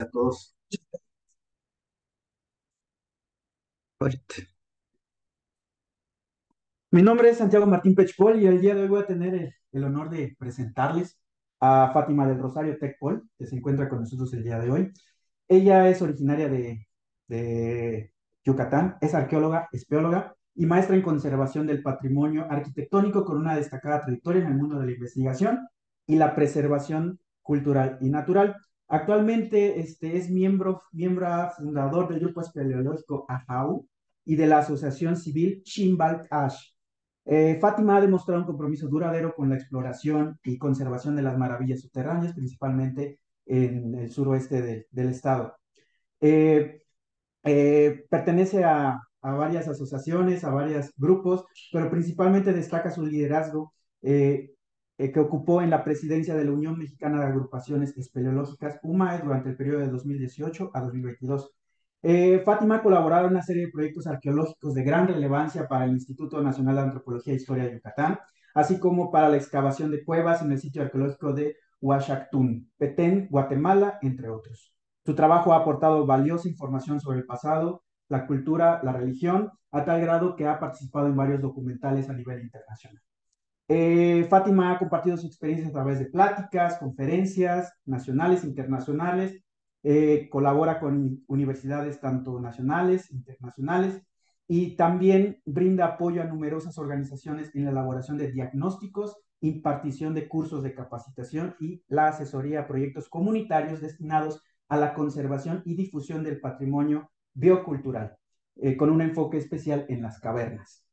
a todos. Mi nombre es Santiago Martín Pechpol y el día de hoy voy a tener el, honor de presentarles a Fátima del Rosario Tecpol, que se encuentra con nosotros el día de hoy. Ella es originaria de, de Yucatán, es arqueóloga, espeóloga y maestra en conservación del patrimonio arquitectónico con una destacada trayectoria en el mundo de la investigación y la preservación cultural y natural. Actualmente este, es miembro, miembro fundador del grupo espeleológico AHAU y de la asociación civil Chimbal Ash. Eh, Fátima ha demostrado un compromiso duradero con la exploración y conservación de las maravillas subterráneas, principalmente en el suroeste del estado. Eh, eh, pertenece a, varias asociaciones, a varios grupos, pero principalmente destaca su liderazgo eh, que ocupó en la presidencia de la Unión Mexicana de Agrupaciones Espeleológicas UMAE durante el periodo de 2018 a 2022. Eh, Fátima ha colaborado en una serie de proyectos arqueológicos de gran relevancia para el Instituto Nacional de Antropología e Historia de Yucatán, así como para la excavación de cuevas en el sitio arqueológico de Huachactún, Petén, Guatemala, entre otros. Su trabajo ha aportado valiosa información sobre el pasado, la cultura, la religión, a tal grado que ha participado en varios documentales a nivel internacional. Eh, Fátima ha compartido su experiencia a través de pláticas, conferencias nacionales, internacionales, eh, colabora con universidades tanto nacionales, internacionales y también brinda apoyo a numerosas organizaciones en la elaboración de diagnósticos, impartición de cursos de capacitación y la asesoría a proyectos comunitarios destinados a la conservación y difusión del patrimonio biocultural, eh, con un enfoque especial en las cavernas.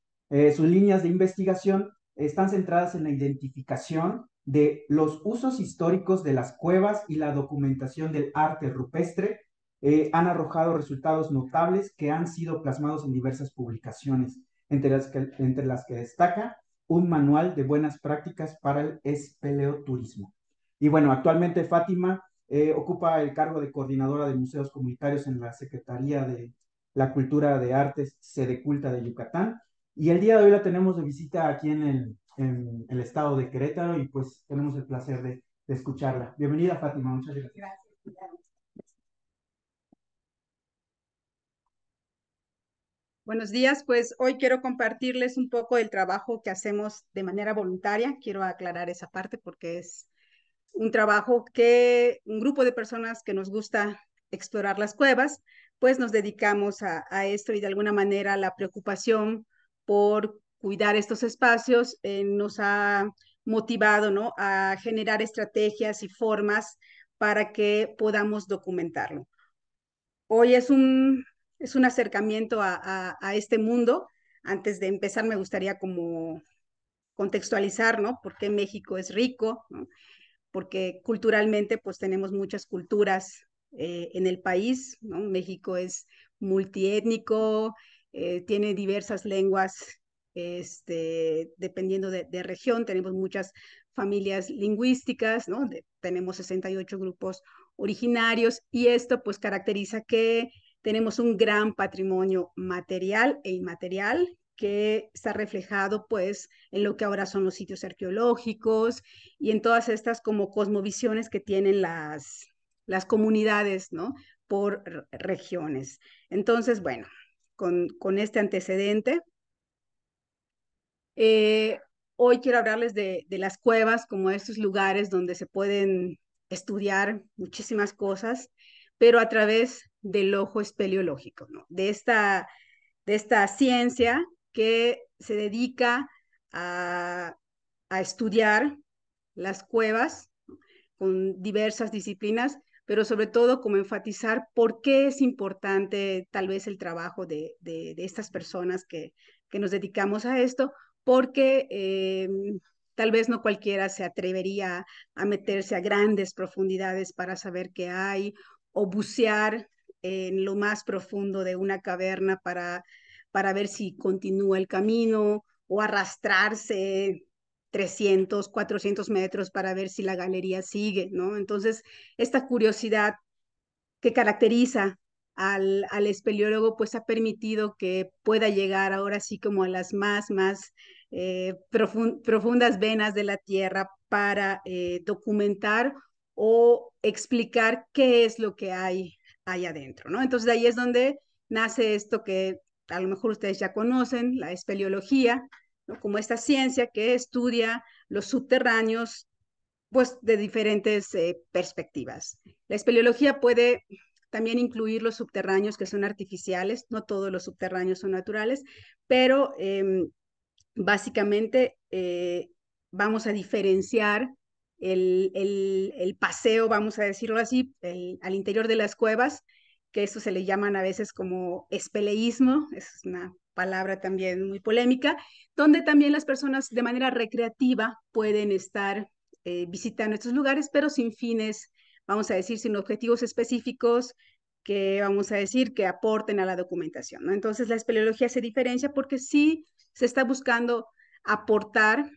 sus líneas de investigación están centradas en la identificación de los usos históricos de las cuevas y la documentación del arte rupestre, eh, han arrojado resultados notables que han sido plasmados en diversas publicaciones, entre las que, destaca un manual de buenas prácticas para el espeleoturismo. Y bueno, actualmente Fátima eh, ocupa el cargo de coordinadora de museos comunitarios en la Secretaría de la Cultura de Artes Culta de Yucatán y el día de hoy la tenemos de visita aquí en el, el estado de Querétaro y pues tenemos el placer de, escucharla. Bienvenida, Fátima, muchas gracias. gracias. Buenos días, pues hoy quiero compartirles un poco el trabajo que hacemos de manera voluntaria. Quiero aclarar esa parte porque es un trabajo que un grupo de personas que nos gusta explorar las cuevas, pues nos dedicamos a, a esto y de alguna manera la preocupación por cuidar estos espacios, eh, nos ha motivado ¿no? a generar estrategias y formas para que podamos documentarlo. Hoy es un, es un acercamiento a, a, este mundo. Antes de empezar, me gustaría como contextualizar, ¿no? ¿Por qué México es rico? Porque culturalmente, pues tenemos muchas culturas eh, en el país, México es multiétnico, eh, tiene diversas lenguas, este, dependiendo de, región, tenemos muchas familias lingüísticas, ¿no? tenemos 68 grupos originarios y esto pues caracteriza que tenemos un gran patrimonio material e inmaterial que está reflejado pues en lo que ahora son los sitios arqueológicos y en todas estas como cosmovisiones que tienen las, las comunidades, ¿no? Por regiones. Entonces, bueno, con, este antecedente. Eh, hoy quiero hablarles de, las cuevas como estos lugares donde se pueden estudiar muchísimas cosas, pero a través del ojo espeleológico, de, esta, ciencia que se dedica a, estudiar las cuevas con diversas disciplinas, pero sobre todo como enfatizar por qué es importante tal vez el trabajo de, estas personas que, que, nos dedicamos a esto, porque eh, tal vez no cualquiera se atrevería a meterse a grandes profundidades para saber qué hay o bucear en lo más profundo de una caverna para, para ver si continúa el camino o arrastrarse 300, 400 metros para ver si la galería sigue, ¿no? Entonces, esta curiosidad que caracteriza al, al espeleólogo, pues ha permitido que pueda llegar ahora sí como a las más, más eh, profundas venas de la Tierra para eh, documentar o explicar qué es lo que hay, ahí adentro, ¿no? Entonces, ahí es donde nace esto que a lo mejor ustedes ya conocen, la espeleología, como esta ciencia que estudia los subterráneos pues de diferentes eh, perspectivas. La espeleología puede también incluir los subterráneos que son artificiales, no todos los subterráneos son naturales, pero em, básicamente eh, vamos a diferenciar el, paseo, vamos a decirlo así, al interior de las cuevas, que eso se le llaman a veces como espeleísmo, es una palabra también muy polémica, donde también las personas de manera recreativa pueden estar eh, visitando estos lugares, pero sin fines, vamos a decir, sin objetivos específicos que vamos a decir que aporten a la documentación. ¿no? Entonces la espeleología se diferencia porque sí se está buscando aportar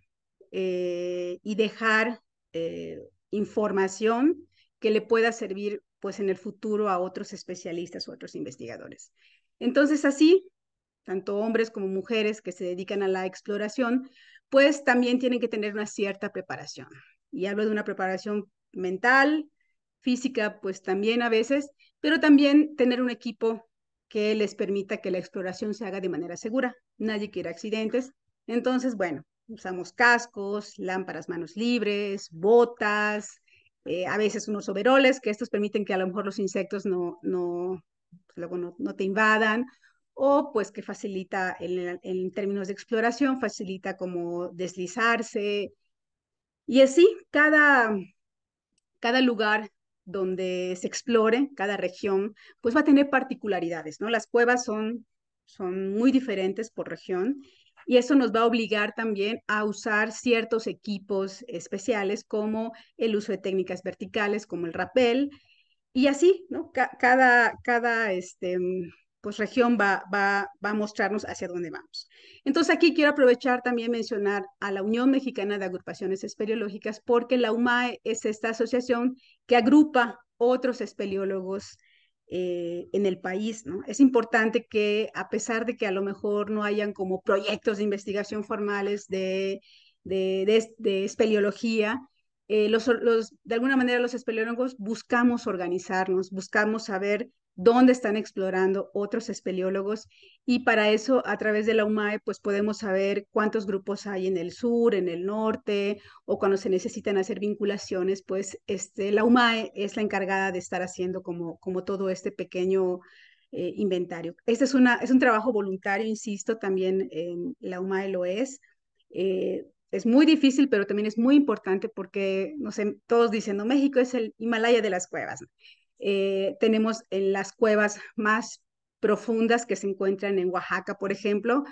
eh, y dejar eh, información que le pueda servir pues en el futuro a otros especialistas o otros investigadores. Entonces así tanto hombres como mujeres que se dedican a la exploración, pues también tienen que tener una cierta preparación. Y hablo de una preparación mental, física, pues también a veces, pero también tener un equipo que les permita que la exploración se haga de manera segura. Nadie quiere accidentes. Entonces, bueno, usamos cascos, lámparas manos libres, botas, eh, a veces unos overoles, que estos permiten que a lo mejor los insectos no, no, pues luego no te invadan, o pues que facilita en, términos de exploración, facilita como deslizarse. Y así, cada, cada lugar donde se explore, cada región, pues va a tener particularidades, ¿no? Las cuevas son, son muy diferentes por región y eso nos va a obligar también a usar ciertos equipos especiales como el uso de técnicas verticales, como el rappel, y así, ¿no? cada, cada, este, pues región va, a mostrarnos hacia dónde vamos. Entonces aquí quiero aprovechar también mencionar a la Unión Mexicana de Agrupaciones Espeleológicas porque la UMAE es esta asociación que agrupa otros espeleólogos eh, en el país. Es importante que a pesar de que a lo mejor no hayan como proyectos de investigación formales de, de espeleología, eh, los, de alguna manera los espeleólogos buscamos organizarnos, buscamos saber dónde están explorando otros espeleólogos y para eso a través de la UMAE pues podemos saber cuántos grupos hay en el sur, en el norte o cuando se necesitan hacer vinculaciones pues este, la UMAE es la encargada de estar haciendo como, como todo este pequeño eh, inventario. Este es, una, es un trabajo voluntario, insisto, también eh, la UMAE lo es es muy difícil, pero también es muy importante porque, no sé, todos dicen, México es el Himalaya de las cuevas. Eh, tenemos las cuevas más profundas que se encuentran en Oaxaca, por ejemplo,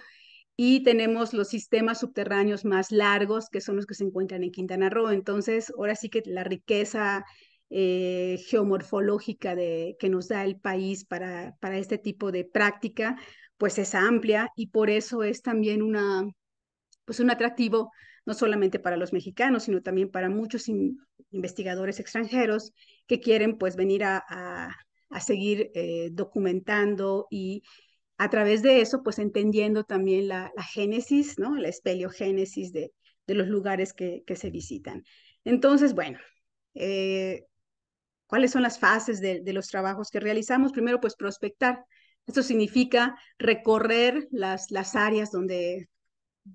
y tenemos los sistemas subterráneos más largos, que son los que se encuentran en Quintana Roo. Entonces, ahora sí que la riqueza eh, geomorfológica de, que nos da el país para, para este tipo de práctica, pues es amplia y por eso es también una, pues un atractivo no solamente para los mexicanos, sino también para muchos investigadores extranjeros que quieren pues venir a, seguir eh, documentando y a través de eso pues entendiendo también la, génesis, ¿no? La espeleogénesis de, de los lugares que, que, se visitan. Entonces, bueno, eh, ¿cuáles son las fases de, los trabajos que realizamos? Primero pues prospectar. Esto significa recorrer las, las áreas donde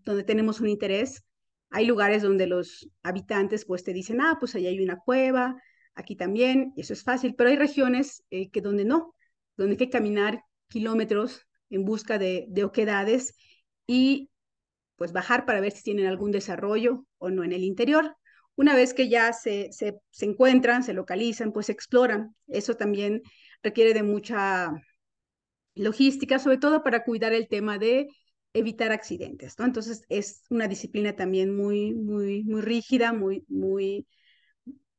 donde tenemos un interés, hay lugares donde los habitantes pues te dicen, ah, pues ahí hay una cueva, aquí también, y eso es fácil, pero hay regiones eh, que donde no, donde hay que caminar kilómetros en busca de, de oquedades y pues bajar para ver si tienen algún desarrollo o no en el interior. Una vez que ya se, se, se encuentran, se localizan, pues exploran. Eso también requiere de mucha logística, sobre todo para cuidar el tema de evitar accidentes, ¿no? Entonces es una disciplina también muy, muy, muy rígida, muy, muy,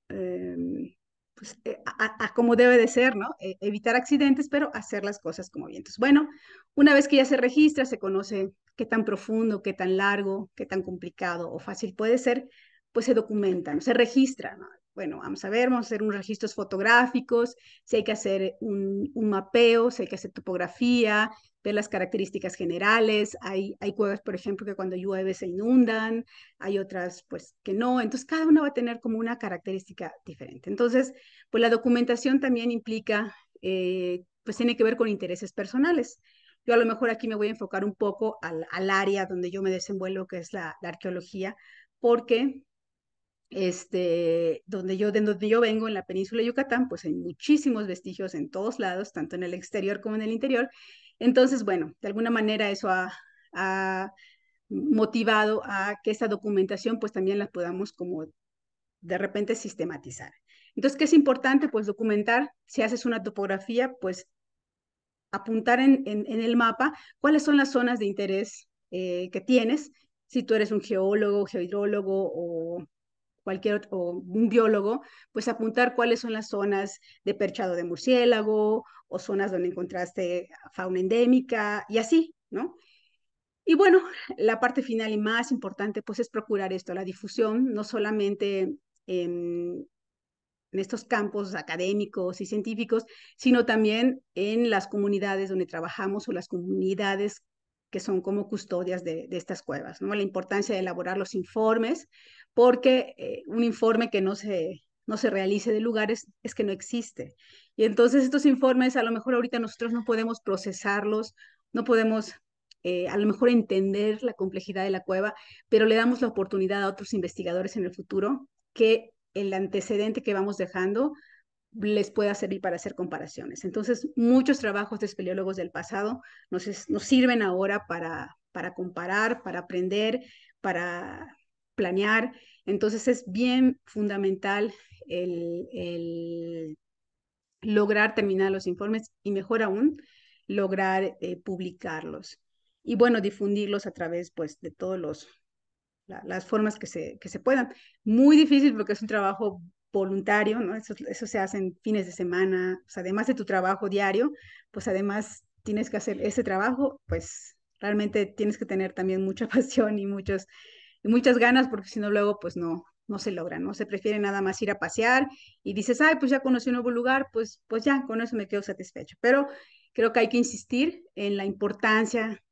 em, pues, eh, a, como debe de ser, ¿no? E, evitar accidentes, pero hacer las cosas como bien. Entonces, bueno, una vez que ya se registra, se conoce qué tan profundo, qué tan largo, qué tan complicado o fácil puede ser, pues se documenta, se registra, ¿no? bueno, vamos a ver, vamos a hacer unos registros fotográficos, si hay que hacer un, mapeo, si hay que hacer topografía, ver las características generales, hay, hay cuevas, por ejemplo, que cuando llueve se inundan, hay otras pues que no, entonces cada una va a tener como una característica diferente. Entonces, pues la documentación también implica, eh, pues tiene que ver con intereses personales. Yo a lo mejor aquí me voy a enfocar un poco al, área donde yo me desenvuelvo, que es la arqueología, porque este, donde yo, de donde yo vengo, en la península de Yucatán, pues hay muchísimos vestigios en todos lados, tanto en el exterior como en el interior. Entonces, bueno, de alguna manera eso ha, motivado a que esta documentación pues también la podamos como de repente sistematizar. Entonces, ¿qué es importante? Pues documentar, si haces una topografía, pues apuntar en, el mapa cuáles son las zonas de interés eh, que tienes, si tú eres un geólogo, geohidrólogo o cualquier o un biólogo, pues apuntar cuáles son las zonas de perchado de murciélago o zonas donde encontraste fauna endémica y así, ¿no? Y bueno, la parte final y más importante, pues es procurar esto, la difusión, no solamente en, en estos campos académicos y científicos, sino también en las comunidades donde trabajamos o las comunidades que son como custodias de, estas cuevas, ¿no? La importancia de elaborar los informes, porque eh, un informe que no se, no se realice de lugares es que no existe. Y entonces estos informes a lo mejor ahorita nosotros no podemos procesarlos, no podemos eh, a lo mejor entender la complejidad de la cueva, pero le damos la oportunidad a otros investigadores en el futuro que el antecedente que vamos dejando les pueda servir para hacer comparaciones. Entonces, muchos trabajos de espeleólogos del pasado nos, nos sirven ahora para, para comparar, para aprender, para planear. Entonces, es bien fundamental el, lograr terminar los informes y mejor aún, lograr eh, publicarlos. Y bueno, difundirlos a través pues, de todas las formas que se, que se puedan. Muy difícil porque es un trabajo voluntario, ¿no? Eso, se hace en fines de semana, o sea, además de tu trabajo diario, pues además tienes que hacer ese trabajo, pues realmente tienes que tener también mucha pasión y, muchos, muchas ganas, porque si no luego, pues no, no se logra, ¿no? Se prefiere nada más ir a pasear y dices, ay, pues ya conocí un nuevo lugar, pues, pues ya, con eso me quedo satisfecho. Pero creo que hay que insistir en la importancia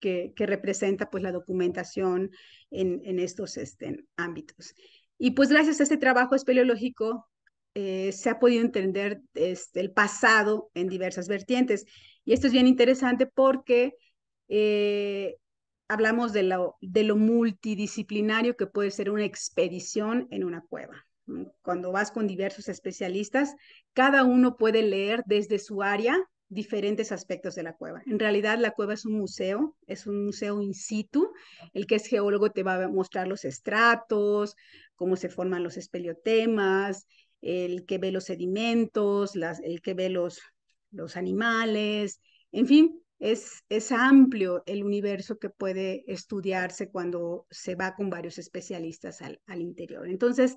que, que representa pues la documentación en, estos este, ámbitos. Y pues gracias a este trabajo espeleológico eh, se ha podido entender este, el pasado en diversas vertientes. Y esto es bien interesante porque eh, hablamos de lo, de lo multidisciplinario que puede ser una expedición en una cueva. Cuando vas con diversos especialistas, cada uno puede leer desde su área diferentes aspectos de la cueva. En realidad la cueva es un museo, es un museo in situ. El que es geólogo te va a mostrar los estratos, cómo se forman los espeleotemas, el que ve los sedimentos, el que ve los, animales, en fin, es, amplio el universo que puede estudiarse cuando se va con varios especialistas al, interior. Entonces,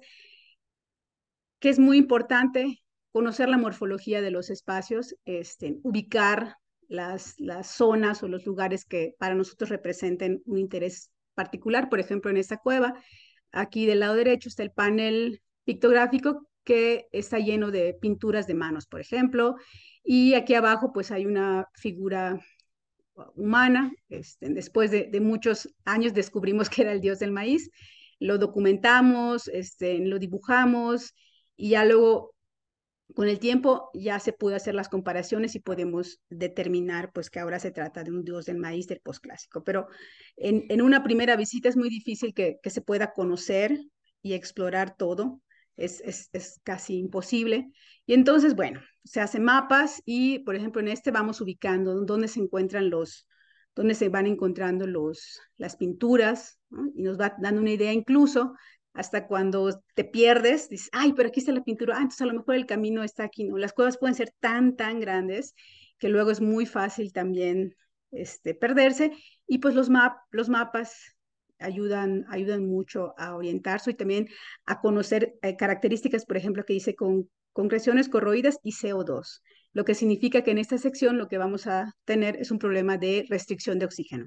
que es muy importante conocer la morfología de los espacios, este, ubicar las, las zonas o los lugares que para nosotros representen un interés particular, por ejemplo, en esta cueva, Aquí del lado derecho está el panel pictográfico que está lleno de pinturas de manos, por ejemplo, y aquí abajo pues hay una figura humana. Este, después de, muchos años descubrimos que era el dios del maíz, lo documentamos, este, lo dibujamos y ya luego con el tiempo ya se pudo hacer las comparaciones y podemos determinar pues que ahora se trata de un dios del maíz del posclásico. Pero en, una primera visita es muy difícil que, se pueda conocer y explorar todo. Es, casi imposible. Y entonces, bueno, se hacen mapas y, por ejemplo, en este vamos ubicando dónde se encuentran los, dónde se van encontrando los, las pinturas y nos va dando una idea incluso hasta cuando te pierdes, dices, ay, pero aquí está la pintura, ah, entonces a lo mejor el camino está aquí, ¿no? Las cuevas pueden ser tan, tan grandes que luego es muy fácil también este, perderse. Y pues los, map, los mapas ayudan, ayudan mucho a orientarse y también a conocer eh, características, por ejemplo, que dice con concreciones corroídas y CO2, lo que significa que en esta sección lo que vamos a tener es un problema de restricción de oxígeno.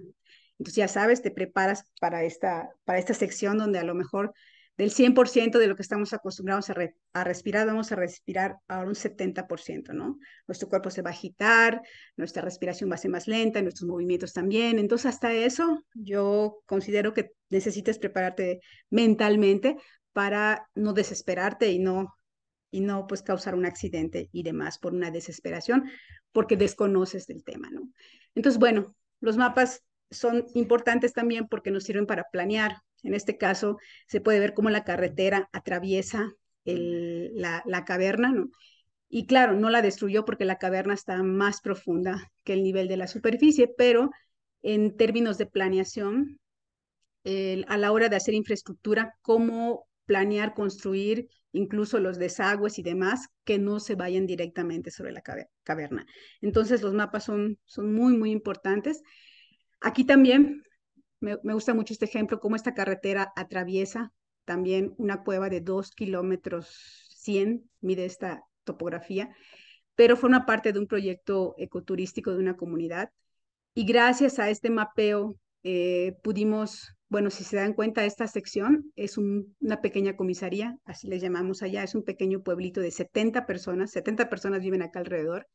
Entonces ya sabes, te preparas para esta, para esta sección donde a lo mejor del 100% de lo que estamos acostumbrados a, respirar, vamos a respirar ahora un 70%, ¿no? Nuestro cuerpo se va a agitar, nuestra respiración va a ser más lenta, nuestros movimientos también. Entonces, hasta eso, yo considero que necesitas prepararte mentalmente para no desesperarte y no y no pues causar un accidente y demás por una desesperación porque desconoces del tema, ¿no? Entonces, bueno, los mapas son importantes también porque nos sirven para planear, en este caso, se puede ver cómo la carretera atraviesa la, caverna, ¿no? Y claro, no la destruyó porque la caverna está más profunda que el nivel de la superficie, pero en términos de planeación, a la hora de hacer infraestructura, cómo planear, construir incluso los desagües y demás que no se vayan directamente sobre la caverna. Entonces los mapas son, son muy, muy importantes. Aquí también me, gusta mucho este ejemplo, cómo esta carretera atraviesa también una cueva de 2 kilómetros 100, mide esta topografía, pero forma parte de un proyecto ecoturístico de una comunidad. Y gracias a este mapeo eh, pudimos, bueno, si se dan cuenta, esta sección es una pequeña comisaría, así les llamamos allá, es un pequeño pueblito de 70 personas, 70 personas viven acá alrededor.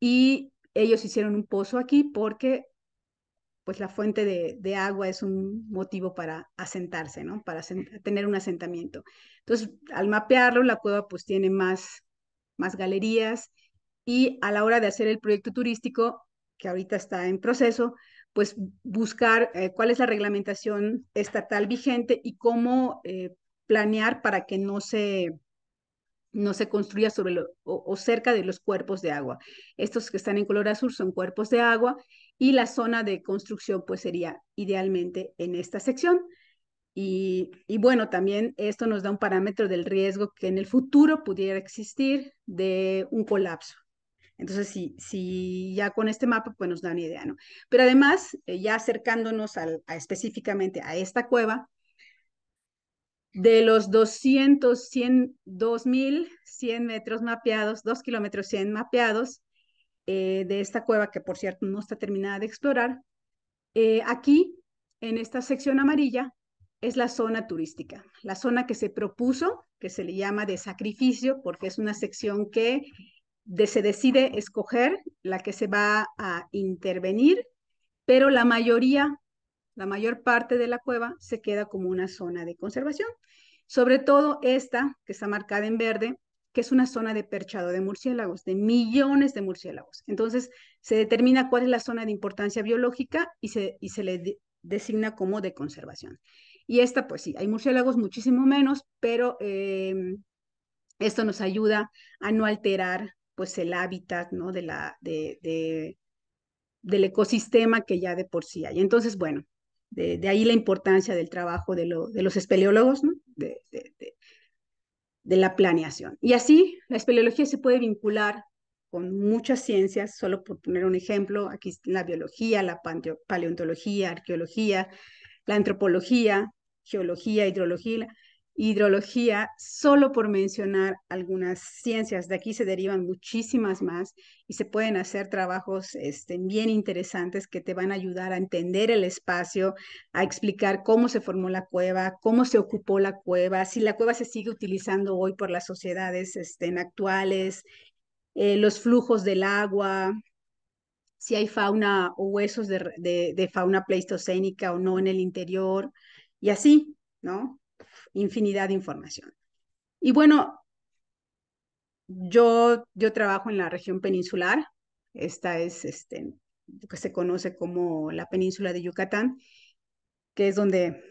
Y ellos hicieron un pozo aquí porque pues la fuente de, agua es un motivo para asentarse, ¿no? Para tener un asentamiento. Entonces, al mapearlo, la cueva pues tiene más, más galerías y a la hora de hacer el proyecto turístico, que ahorita está en proceso, pues buscar eh, cuál es la reglamentación estatal vigente y cómo eh, planear para que no se, no se construya sobre o, cerca de los cuerpos de agua. Estos que están en color azul son cuerpos de agua y la zona de construcción pues sería idealmente en esta sección. Y, bueno, también esto nos da un parámetro del riesgo que en el futuro pudiera existir de un colapso. Entonces, si, si ya con este mapa, pues nos da una idea, ¿no? Pero además, eh, ya acercándonos específicamente a esta cueva, de los 200, 100, 2100 metros mapeados, 2 kilómetros 100 mapeados, eh, de esta cueva, que por cierto no está terminada de explorar, eh, aquí, en esta sección amarilla, es la zona turística, la zona que se propuso, que se le llama de sacrificio, porque es una sección que se decide escoger la que se va a intervenir, pero la mayoría, la mayor parte de la cueva se queda como una zona de conservación. Sobre todo esta, que está marcada en verde, que es una zona de perchado de murciélagos, de millones de murciélagos. Entonces, se determina cuál es la zona de importancia biológica y se, y se le designa como de conservación. Y esta, pues sí, hay murciélagos muchísimo menos, pero em, esto nos ayuda a no alterar pues el hábitat, ¿no? De la, de, del ecosistema que ya de por sí hay. Entonces, bueno, de, ahí la importancia del trabajo de, lo, de los espeleólogos, ¿no? de la planeación. Y así la espeleología se puede vincular con muchas ciencias, solo por poner un ejemplo, aquí la biología, la paleontología, arqueología, la antropología, geología, hidrología, hidrología, solo por mencionar algunas ciencias. De aquí se derivan muchísimas más y se pueden hacer trabajos este, bien interesantes que te van a ayudar a entender el espacio, a explicar cómo se formó la cueva, cómo se ocupó la cueva, si la cueva se sigue utilizando hoy por las sociedades este, actuales, eh, los flujos del agua, si hay fauna o huesos de fauna pleistocénica o no en el interior, y así, ¿no? infinidad de información. Y bueno, yo, yo trabajo en la región peninsular, esta es este, que se conoce como la península de Yucatán, que es donde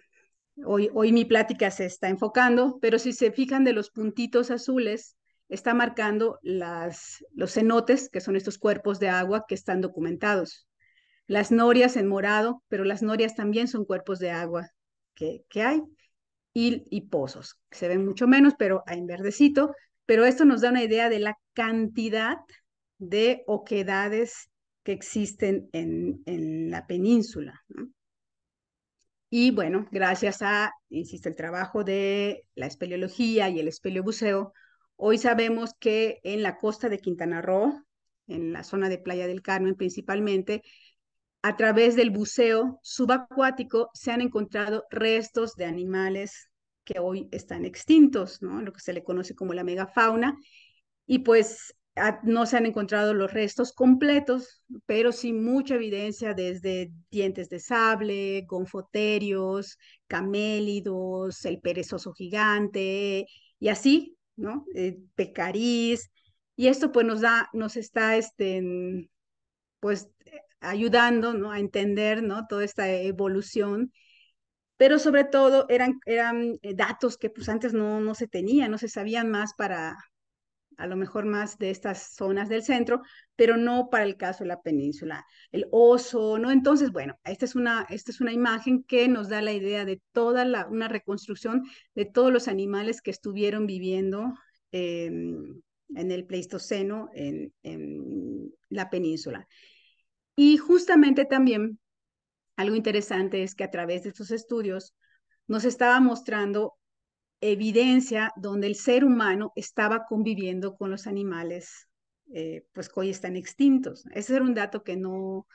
hoy, hoy mi plática se está enfocando, pero si se fijan de los puntitos azules, está marcando las, los cenotes, que son estos cuerpos de agua que están documentados. Las norias en morado, pero las norias también son cuerpos de agua que, que hay y, pozos. Se ven mucho menos, pero en verdecito. Pero esto nos da una idea de la cantidad de oquedades que existen en, en la península. Y bueno, gracias a, insiste, el trabajo de la espeleología y el espeleobuceo, hoy sabemos que en la costa de Quintana Roo, en la zona de Playa del Carmen principalmente, a través del buceo subacuático se han encontrado restos de animales que hoy están extintos, ¿no? lo que se le conoce como la megafauna, y pues ah, no se han encontrado los restos completos, pero sí mucha evidencia desde dientes de sable, gonfoterios, camélidos, el perezoso gigante, y así, ¿no? y esto pues nos da, nos está, este, pues ayudando a entender ¿no? toda esta evolución, pero sobre todo eran, eran eh, datos que pues antes no, no se tenían, no se sabían más para a lo mejor más de estas zonas del centro, pero no para el caso de la península, el oso, ¿no? Entonces, bueno, esta es una, esta es una imagen que nos da la idea de toda la, una reconstrucción de todos los animales que estuvieron viviendo em, en el Pleistoceno en, en la península. Y justamente también algo interesante es que a través de estos estudios nos estaba mostrando evidencia donde el ser humano estaba conviviendo con los animales, eh, pues que hoy están extintos. Ese era un dato que no,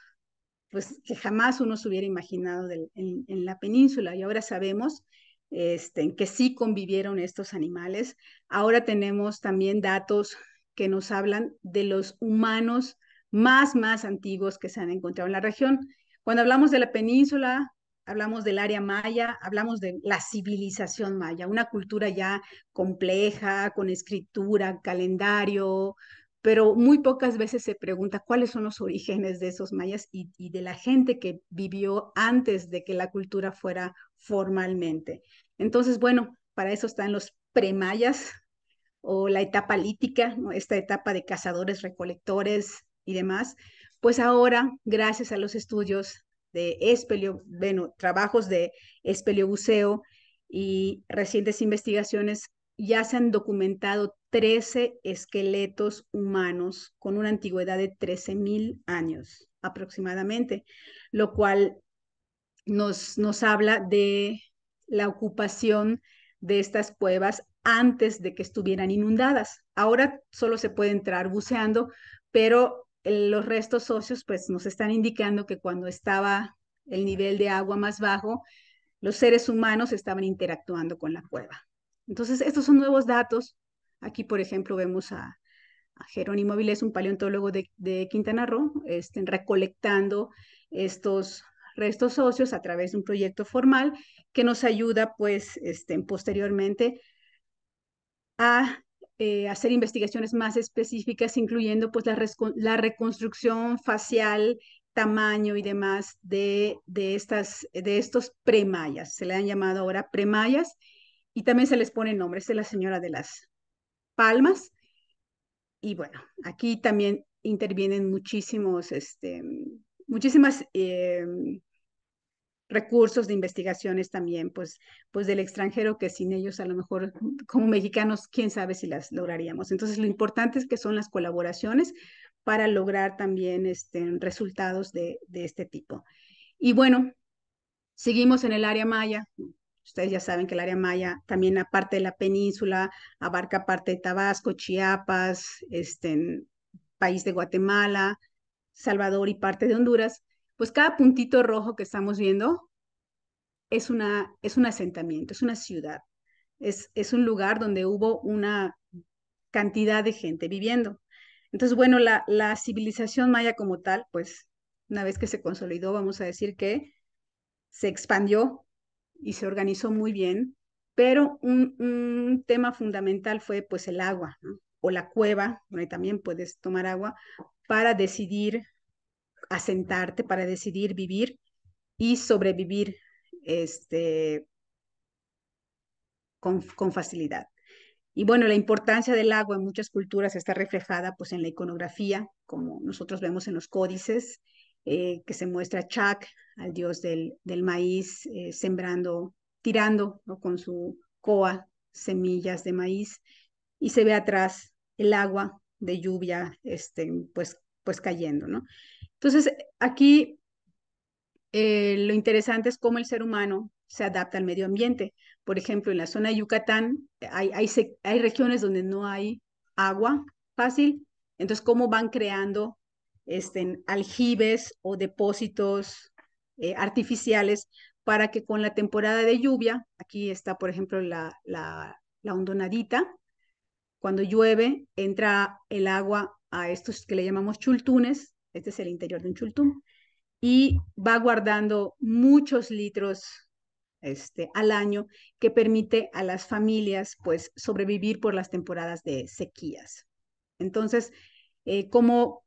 pues que jamás uno se hubiera imaginado en, la península y ahora sabemos este, que sí convivieron estos animales. Ahora tenemos también datos que nos hablan de los humanos más, más antiguos que se han encontrado en la región. Cuando hablamos de la península, hablamos del área maya, hablamos de la civilización maya, una cultura ya compleja, con escritura, calendario, pero muy pocas veces se pregunta cuáles son los orígenes de esos mayas y, de la gente que vivió antes de que la cultura fuera formalmente. Entonces, bueno, para eso están los premayas, o la etapa lítica, esta etapa de cazadores, recolectores, y demás, pues ahora, gracias a los estudios de espelio, bueno, trabajos de buceo y recientes investigaciones, ya se han documentado 13 esqueletos humanos con una antigüedad de 13.000 años aproximadamente, lo cual nos, nos habla de la ocupación de estas cuevas antes de que estuvieran inundadas. Ahora solo se puede entrar buceando, pero los restos óseos pues nos están indicando que cuando estaba el nivel de agua más bajo, los seres humanos estaban interactuando con la cueva. Entonces, estos son nuevos datos. Aquí, por ejemplo, vemos a, Jerónimo Vilés, un paleontólogo de, de Quintana Roo, este, recolectando estos restos óseos a través de un proyecto formal que nos ayuda, pues, este, posteriormente a eh, hacer investigaciones más específicas, incluyendo pues la, reconstrucción facial, tamaño y demás de, estas, de estos premayas. Se le han llamado ahora premayas y también se les pone nombres de la señora de las palmas. Y bueno, aquí también intervienen muchísimos, este, muchísimas eh, recursos de investigaciones también, pues, pues del extranjero, que sin ellos a lo mejor como mexicanos, quién sabe si las lograríamos. Entonces, lo importante es que son las colaboraciones para lograr también este, resultados de, de este tipo. Y bueno, seguimos en el área maya. Ustedes ya saben que el área maya también aparte de la península abarca parte de Tabasco, Chiapas, este, país de Guatemala, Salvador y parte de Honduras pues cada puntito rojo que estamos viendo es, una, es un asentamiento, es una ciudad, es, es un lugar donde hubo una cantidad de gente viviendo. Entonces, bueno, la, la civilización maya como tal, pues una vez que se consolidó, vamos a decir que se expandió y se organizó muy bien, pero un, tema fundamental fue pues el agua o la cueva, donde también puedes tomar agua para decidir asentarte para decidir vivir y sobrevivir este, con, con facilidad. Y bueno, la importancia del agua en muchas culturas está reflejada pues en la iconografía, como nosotros vemos en los códices, eh, que se muestra Chak, al dios del, del maíz, eh, sembrando, tirando ¿no? con su coa semillas de maíz, y se ve atrás el agua de lluvia, este, pues, pues cayendo, ¿no? Entonces, aquí eh, lo interesante es cómo el ser humano se adapta al medio ambiente. Por ejemplo, en la zona de Yucatán eh, hay, regiones donde no hay agua fácil, entonces cómo van creando este, aljibes o depósitos eh, artificiales para que con la temporada de lluvia, aquí está por ejemplo la, la, la hondonadita, cuando llueve entra el agua a estos que le llamamos chultunes este es el interior de un chultum, y va guardando muchos litros este, al año que permite a las familias pues sobrevivir por las temporadas de sequías. Entonces, eh, cómo,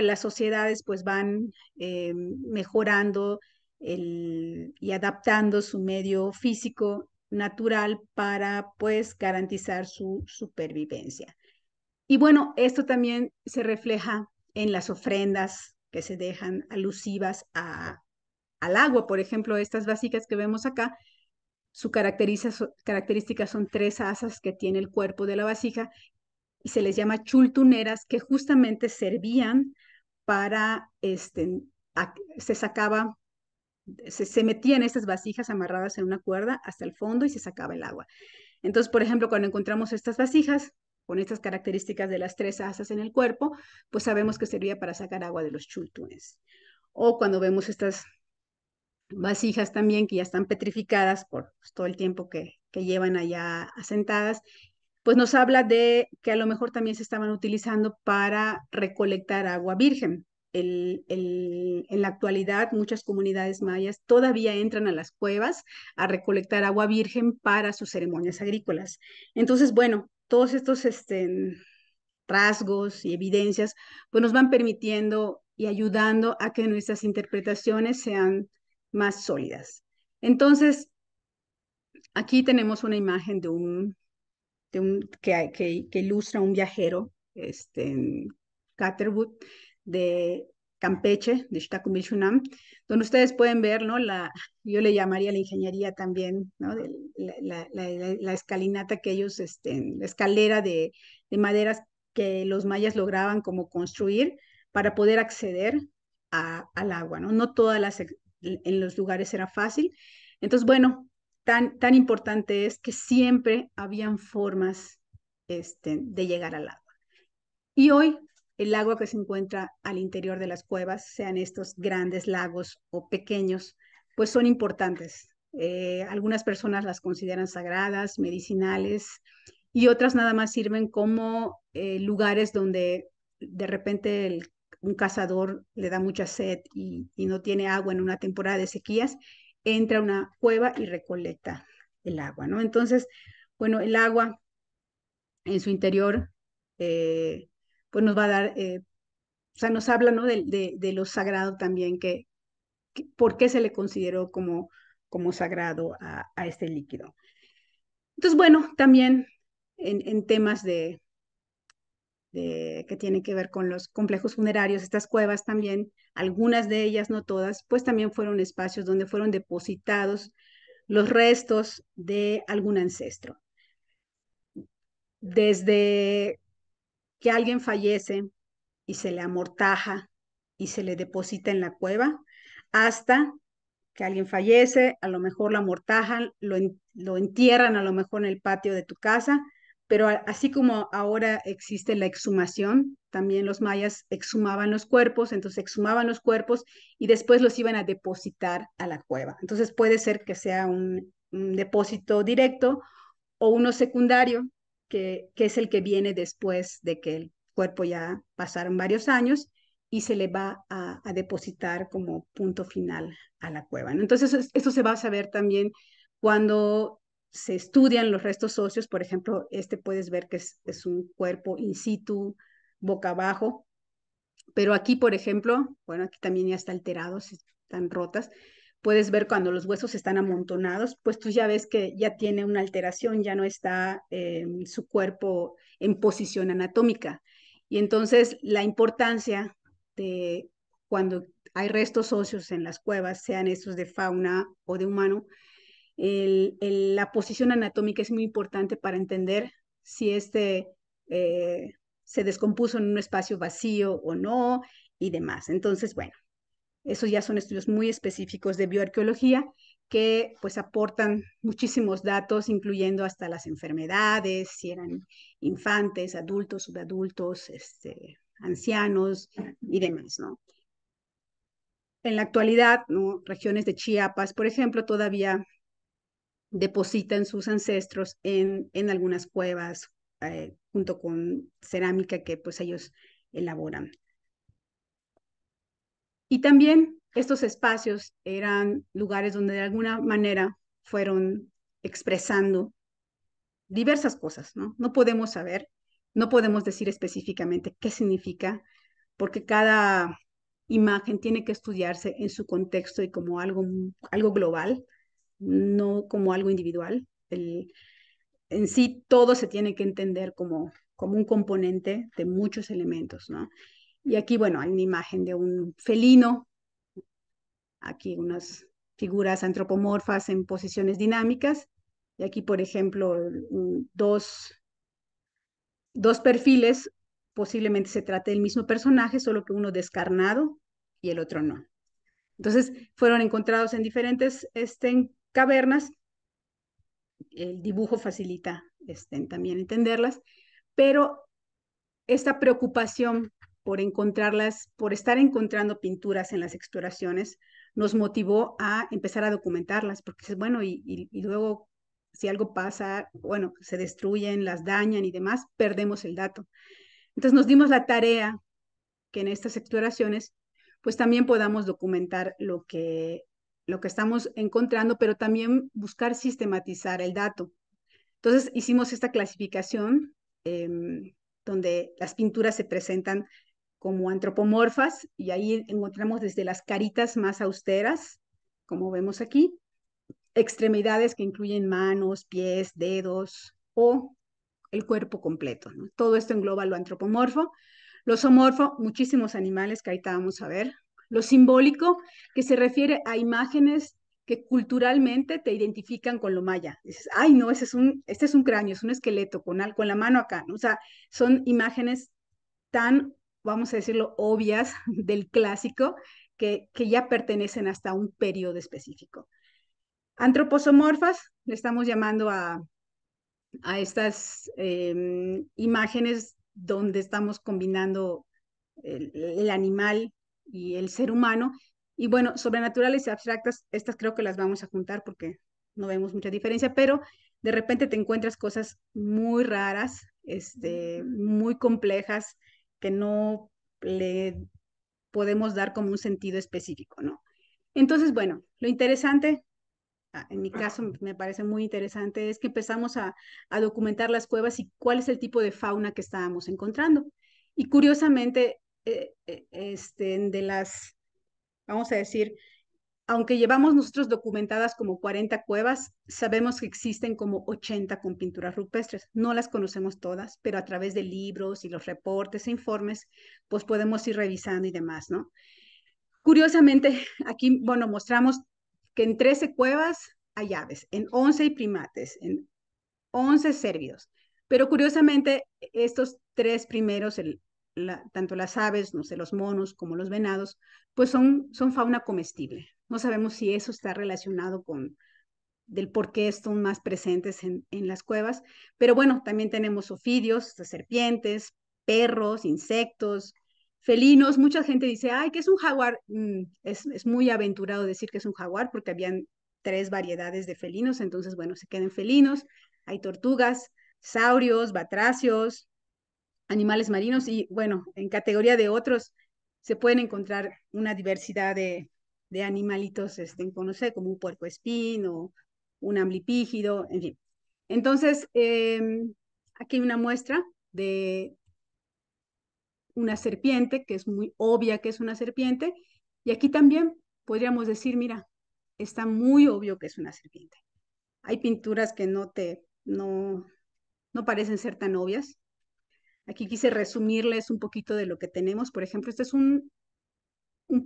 las sociedades pues van eh, mejorando y adaptando su medio físico natural para pues garantizar su supervivencia. Y bueno, esto también se refleja en las ofrendas que se dejan alusivas al agua, por ejemplo, estas vasijas que vemos acá, su característica son tres asas que tiene el cuerpo de la vasija y se les llama chultuneras que justamente servían para, este, se sacaba, se metían estas vasijas amarradas en una cuerda hasta el fondo y se sacaba el agua. Entonces, por ejemplo, cuando encontramos estas vasijas, con estas características de las tres asas en el cuerpo, pues sabemos que servía para sacar agua de los chultunes. O cuando vemos estas vasijas también que ya están petrificadas por pues, todo el tiempo que, llevan allá asentadas, pues nos habla de que a lo mejor también se estaban utilizando para recolectar agua virgen. en la actualidad muchas comunidades mayas todavía entran a las cuevas a recolectar agua virgen para sus ceremonias agrícolas. Entonces, bueno, todos estos este, rasgos y evidencias, pues nos van permitiendo y ayudando a que nuestras interpretaciones sean más sólidas. Entonces, aquí tenemos una imagen de un, de un que, que, ilustra un viajero, este, Caterwood de Campeche, de Shitakumishunam, donde ustedes pueden ver, La, yo le llamaría la ingeniería también, ¿no? la, escalinata que ellos, este, la escalera de, maderas que los mayas lograban como construir para poder acceder al agua, ¿no? No todas las, en los lugares era fácil. Entonces, bueno, tan, tan importante es que siempre habían formas este, de llegar al agua. Y hoy el agua que se encuentra al interior de las cuevas, sean estos grandes lagos o pequeños, pues son importantes. Eh, algunas personas las consideran sagradas, medicinales, y otras nada más sirven como eh, lugares donde de repente un cazador le da mucha sed y, no tiene agua en una temporada de sequías, entra a una cueva y recolecta el agua, ¿no? Entonces, bueno, el agua en su interior eh, pues nos va a dar, eh, o sea, nos habla ¿no? de, lo sagrado también, que, por qué se le consideró como, como sagrado a, este líquido. Entonces, bueno, también en, temas de, que tienen que ver con los complejos funerarios, estas cuevas también, algunas de ellas, no todas, pues también fueron espacios donde fueron depositados los restos de algún ancestro. Desde que alguien fallece y se le amortaja y se le deposita en la cueva, hasta que alguien fallece, a lo mejor lo amortajan, lo, lo entierran a lo mejor en el patio de tu casa, pero así como ahora existe la exhumación, también los mayas exhumaban los cuerpos, entonces exhumaban los cuerpos y después los iban a depositar a la cueva. Entonces puede ser que sea un depósito directo o uno secundario, que, es el que viene después de que el cuerpo ya pasaron varios años y se le va a, depositar como punto final a la cueva. Entonces, eso, se va a saber también cuando se estudian los restos óseos, por ejemplo, este puedes ver que es, es, un cuerpo in situ, boca abajo, pero aquí, por ejemplo, bueno, aquí también ya está alterado, están rotas, puedes ver cuando los huesos están amontonados, pues tú ya ves que ya tiene una alteración, ya no está em, su cuerpo en posición anatómica. Y entonces la importancia de cuando hay restos óseos en las cuevas, sean estos de fauna o de humano, la posición anatómica es muy importante para entender si este eh, se descompuso en un espacio vacío o no y demás. Entonces, bueno, esos ya son estudios muy específicos de bioarqueología que pues aportan muchísimos datos, incluyendo hasta las enfermedades, si eran infantes, adultos, subadultos, este, ancianos y demás, ¿no? En la actualidad, ¿no? regiones de Chiapas, por ejemplo, todavía depositan sus ancestros en, algunas cuevas eh, junto con cerámica que pues ellos elaboran. Y también estos espacios eran lugares donde de alguna manera fueron expresando diversas cosas, ¿no? No podemos saber, no podemos decir específicamente qué significa, porque cada imagen tiene que estudiarse en su contexto y como algo, algo global, no como algo individual. El, en sí todo se tiene que entender como, como un componente de muchos elementos, ¿no? Y aquí, bueno, hay una imagen de un felino, aquí unas figuras antropomorfas en posiciones dinámicas, y aquí, por ejemplo, dos, dos perfiles, posiblemente se trate del mismo personaje, solo que uno descarnado y el otro no. Entonces, fueron encontrados en diferentes este, cavernas. El dibujo facilita este, también entenderlas, pero esta preocupación por encontrarlas, por estar encontrando pinturas en las exploraciones, nos motivó a empezar a documentarlas, porque es bueno, y, luego si algo pasa, bueno, pues, se destruyen, las dañan y demás, perdemos el dato. Entonces nos dimos la tarea que en estas exploraciones, pues también podamos documentar lo que, lo que estamos encontrando, pero también buscar sistematizar el dato. Entonces hicimos esta clasificación em, donde las pinturas se presentan como antropomorfas, y ahí encontramos desde las caritas más austeras, como vemos aquí, extremidades que incluyen manos, pies, dedos o el cuerpo completo. Todo esto engloba lo antropomorfo. Lo somorfo, muchísimos animales que ahorita vamos a ver. Lo simbólico, que se refiere a imágenes que culturalmente te identifican con lo maya. Dices, ay, no, ese es un, este es un cráneo, es un esqueleto con, con la mano acá. O sea, son imágenes tan vamos a decirlo, obvias del clásico, que, ya pertenecen hasta un periodo específico. Antroposomorfas, le estamos llamando a, estas em, imágenes donde estamos combinando el, animal y el ser humano. Y bueno, sobrenaturales y abstractas, estas creo que las vamos a juntar porque no vemos mucha diferencia, pero de repente te encuentras cosas muy raras, este, muy complejas, que no le podemos dar como un sentido específico, ¿no? Entonces, bueno, lo interesante, ah, en mi caso me parece muy interesante, es que empezamos a, documentar las cuevas y cuál es el tipo de fauna que estábamos encontrando. Y curiosamente, eh, eh, este, de las, vamos a decir, aunque llevamos nosotros documentadas como 40 cuevas, sabemos que existen como 80 con pinturas rupestres. No las conocemos todas, pero a través de libros y los reportes e informes, pues podemos ir revisando y demás, ¿no? Curiosamente, aquí, bueno, mostramos que en 13 cuevas hay aves, en 11 primates, en 11 servidos. Pero curiosamente, estos tres primeros, el tanto las aves, no sé, los monos como los venados, pues son, son fauna comestible. No sabemos si eso está relacionado con del por qué están más presentes en, las cuevas, pero bueno, también tenemos ofidios, serpientes, perros, insectos, felinos. Mucha gente dice, ay, que es un jaguar. Mm, es, es muy aventurado decir que es un jaguar porque habían tres variedades de felinos, entonces, bueno, se quedan felinos, hay tortugas, saurios, batracios, animales marinos y bueno, en categoría de otros se pueden encontrar una diversidad de, animalitos este, conocer, como un puerco espín o un amblipígido, en fin. Entonces, em, aquí hay una muestra de una serpiente, que es muy obvia que es una serpiente, y aquí también podríamos decir, mira, está muy obvio que es una serpiente. Hay pinturas que no te, no, no parecen ser tan obvias, Aquí quise resumirles un poquito de lo que tenemos. Por ejemplo, este es un,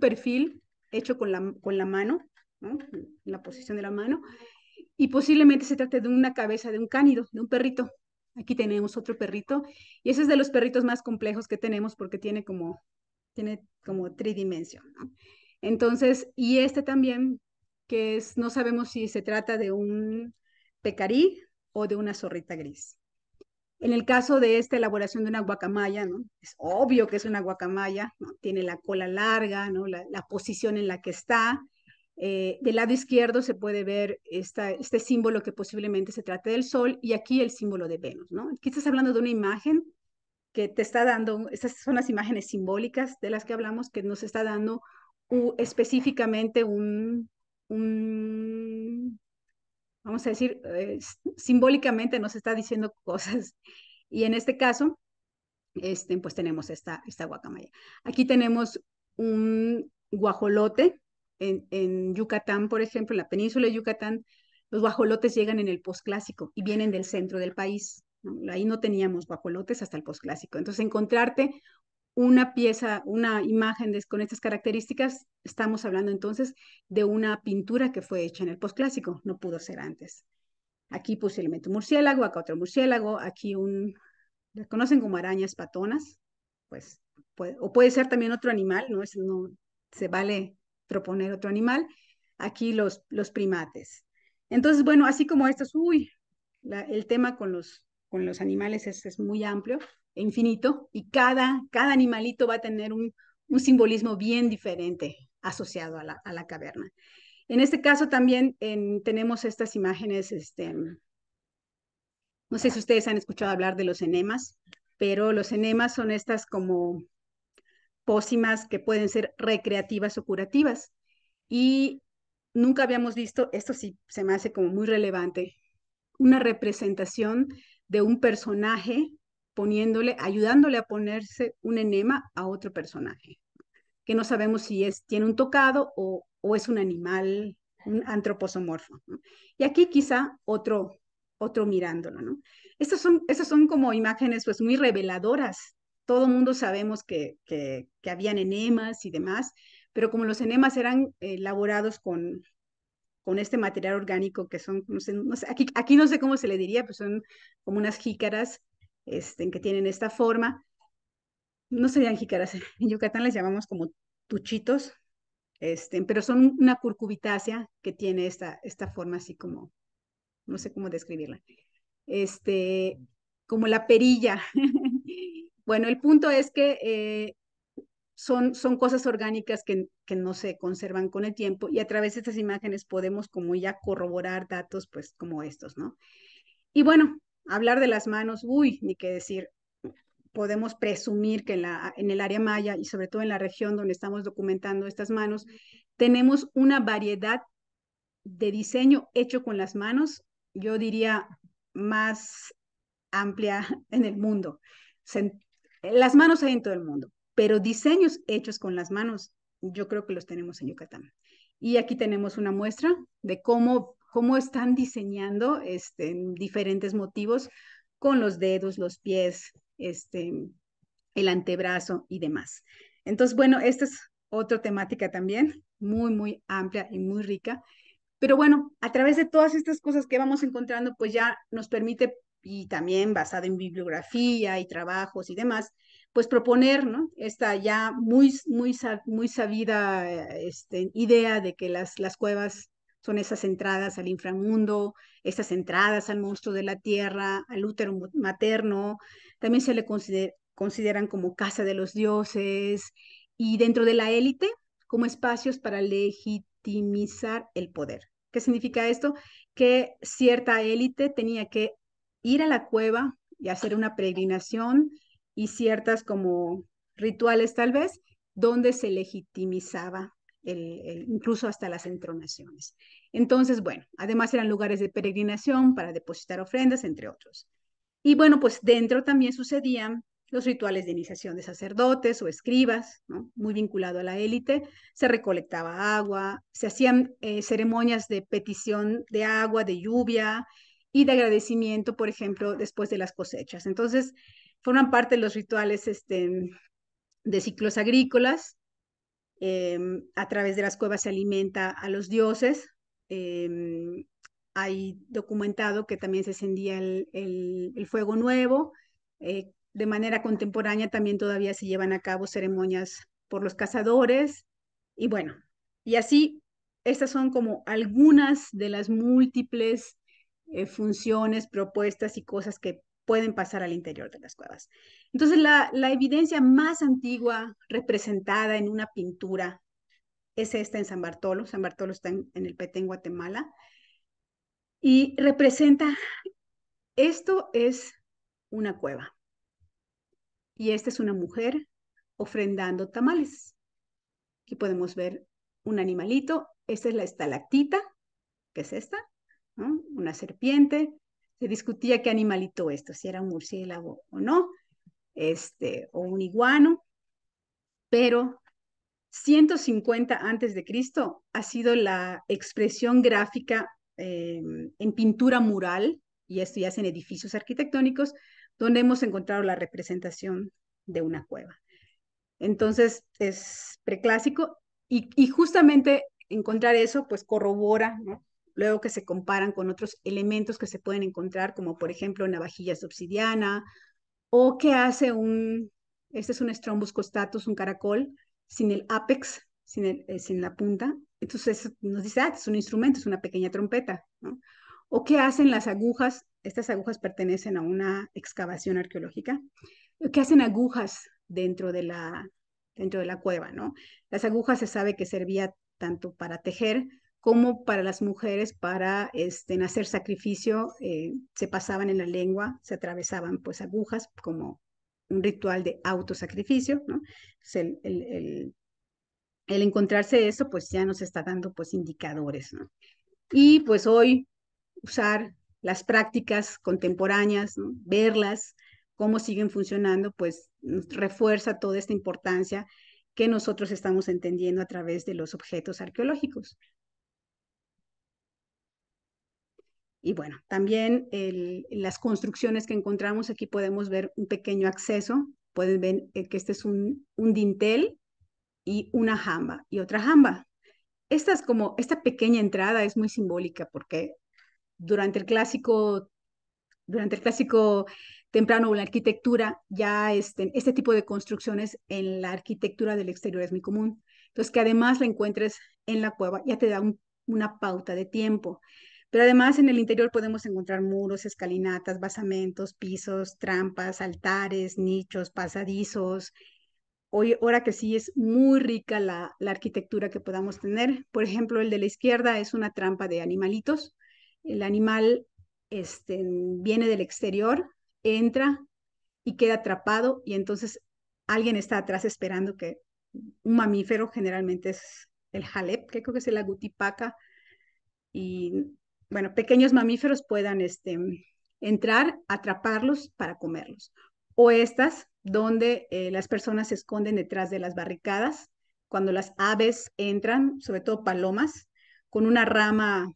perfil hecho con la, con la mano, la posición de la mano, y posiblemente se trate de una cabeza de un cánido, de un perrito. Aquí tenemos otro perrito, y ese es de los perritos más complejos que tenemos porque tiene como, tiene como tridimensión. Entonces, y este también, que es, no sabemos si se trata de un pecarí o de una zorrita gris. En el caso de esta elaboración de una guacamaya, ¿no? Es obvio que es una guacamaya, Tiene la cola larga, La, posición en la que está. Eh, del lado izquierdo se puede ver este símbolo que posiblemente se trate del sol y aquí el símbolo de Venus, Aquí estás hablando de una imagen que te está dando, estas son las imágenes simbólicas de las que hablamos, que nos está dando específicamente un, vamos a decir, eh, simbólicamente nos está diciendo cosas. Y en este caso, este, pues tenemos esta, esta guacamaya. Aquí tenemos un guajolote en, en Yucatán, por ejemplo, en la península de Yucatán, los guajolotes llegan en el posclásico y vienen del centro del país. Ahí no teníamos guajolotes hasta el posclásico. Entonces, encontrarte una pieza, una imagen con estas características, estamos hablando entonces de una pintura que fue hecha en el postclásico no pudo ser antes. Aquí puse elemento murciélago, acá otro murciélago, aquí un, la conocen como arañas patonas, pues, o puede ser también otro animal, ¿no? Es, no se vale proponer otro animal. Aquí los, los primates. Entonces, bueno, así como estos, uy, el tema con los, con los animales es, es muy amplio, infinito y cada, cada animalito va a tener un, simbolismo bien diferente asociado a la, caverna. En este caso también tenemos estas imágenes, este, no sé si ustedes han escuchado hablar de los enemas, pero los enemas son estas como pócimas que pueden ser recreativas o curativas. Y nunca habíamos visto, esto sí se me hace como muy relevante, una representación de un personaje poniéndole, ayudándole a ponerse un enema a otro personaje, que no sabemos si es, tiene un tocado o, es un animal, un antroposomorfo. Y aquí quizá otro, otro mirándolo. ¿no? Estas son, son como imágenes pues muy reveladoras. Todo mundo sabemos que, que, habían enemas y demás, pero como los enemas eran elaborados con, con este material orgánico que son, aquí, aquí no sé cómo se le diría, pues son como unas jícaras este, que tienen esta forma. No serían jicaras, en Yucatán les llamamos como tuchitos, este, pero son una curcubitácea que tiene esta, esta forma así como, no sé cómo describirla, este, como la perilla. bueno, el punto es que eh, son, son cosas orgánicas que, que no se conservan con el tiempo y a través de estas imágenes podemos como ya corroborar datos pues como estos, ¿no? Y bueno, hablar de las manos, uy, ni qué decir. Podemos presumir que en, la, en el área maya y sobre todo en la región donde estamos documentando estas manos, tenemos una variedad de diseño hecho con las manos, yo diría más amplia en el mundo. las manos hay en todo el mundo, pero diseños hechos con las manos, yo creo que los tenemos en Yucatán. Y aquí tenemos una muestra de cómo cómo están diseñando este, diferentes motivos con los dedos, los pies, este, el antebrazo y demás. Entonces, bueno, esta es otra temática también, muy, muy amplia y muy rica. Pero bueno, a través de todas estas cosas que vamos encontrando, pues ya nos permite, y también basado en bibliografía y trabajos y demás, pues proponer, ¿no? Esta ya muy, muy, muy sabida este, idea de que las, las cuevas son esas entradas al inframundo, esas entradas al monstruo de la tierra, al útero materno. También se le consideran como casa de los dioses y dentro de la élite como espacios para legitimizar el poder. ¿Qué significa esto? Que cierta élite tenía que ir a la cueva y hacer una peregrinación y ciertas como rituales tal vez, donde se legitimizaba incluso hasta las entronaciones. Entonces, bueno, además eran lugares de peregrinación para depositar ofrendas, entre otros. Y bueno, pues dentro también sucedían los rituales de iniciación de sacerdotes o escribas, muy vinculado a la élite, se recolectaba agua, se hacían eh, ceremonias de petición de agua, de lluvia y de agradecimiento, por ejemplo, después de las cosechas. Entonces, forman parte de los rituales este, de ciclos agrícolas. Em, a través de las cuevas se alimenta a los dioses, Em, hay documentado que también se encendía el, fuego nuevo. Eh, de manera contemporánea también todavía se llevan a cabo ceremonias por los cazadores. Y bueno, y así, estas son como algunas de las múltiples eh, funciones, propuestas y cosas que pueden pasar al interior de las cuevas. Entonces, la, la evidencia más antigua representada en una pintura es esta en San Bartolo. San Bartolo está en, el Petén, Guatemala. Y representa, esto es una cueva. Y esta es una mujer ofrendando tamales. Aquí podemos ver un animalito. Esta es la estalactita, que es esta, una serpiente. Se discutía qué animalito esto, si era un murciélago o no, este, o un iguano. Pero 150 antes de Cristo ha sido la expresión gráfica eh, en pintura mural, y esto ya en edificios arquitectónicos, donde hemos encontrado la representación de una cueva. Entonces es preclásico y, justamente encontrar eso pues corrobora, luego que se comparan con otros elementos que se pueden encontrar, como por ejemplo navajillas vajilla obsidiana, o que hace un, este es un estrombus costatus, un caracol, sin el apex, sin, eh, sin la punta. Entonces nos dice, ah, es un instrumento, es una pequeña trompeta, ¿no? ¿O qué hacen las agujas? Estas agujas pertenecen a una excavación arqueológica. ¿Qué hacen agujas dentro de la, dentro de la cueva, ¿no? Las agujas se sabe que servía tanto para tejer como para las mujeres para este, hacer sacrificio, eh, se pasaban en la lengua, se atravesaban pues agujas como un ritual de autosacrificio, ¿no? el, el, el, encontrarse eso, pues ya nos está dando pues indicadores, ¿no? Y pues hoy usar las prácticas contemporáneas, ¿no? verlas, cómo siguen funcionando, pues refuerza toda esta importancia que nosotros estamos entendiendo a través de los objetos arqueológicos. Y bueno, también las construcciones que encontramos aquí podemos ver un pequeño acceso. Pueden ver eh, que este es un, un dintel y una jamba y otra jamba. Esta, como, esta pequeña entrada es muy simbólica porque durante el clásico, durante el clásico temprano o la arquitectura, ya este, este tipo de construcciones en la arquitectura del exterior es muy común. Entonces, que además la encuentres en la cueva ya te da una pauta de tiempo. Pero además en el interior podemos encontrar muros, escalinatas, basamentos, pisos, trampas, altares, nichos, pasadizos. Hoy, ahora que sí es muy rica la, arquitectura que podamos tener. Por ejemplo, el de la izquierda es una trampa de animalitos. El animal este, viene del exterior, entra y queda atrapado y entonces alguien está atrás esperando que un mamífero generalmente es el jalep, que creo que es el agutipaca, y bueno, pequeños mamíferos puedan este, entrar, atraparlos para comerlos. O estas, donde eh, las personas se esconden detrás de las barricadas, cuando las aves entran, sobre todo palomas, con una rama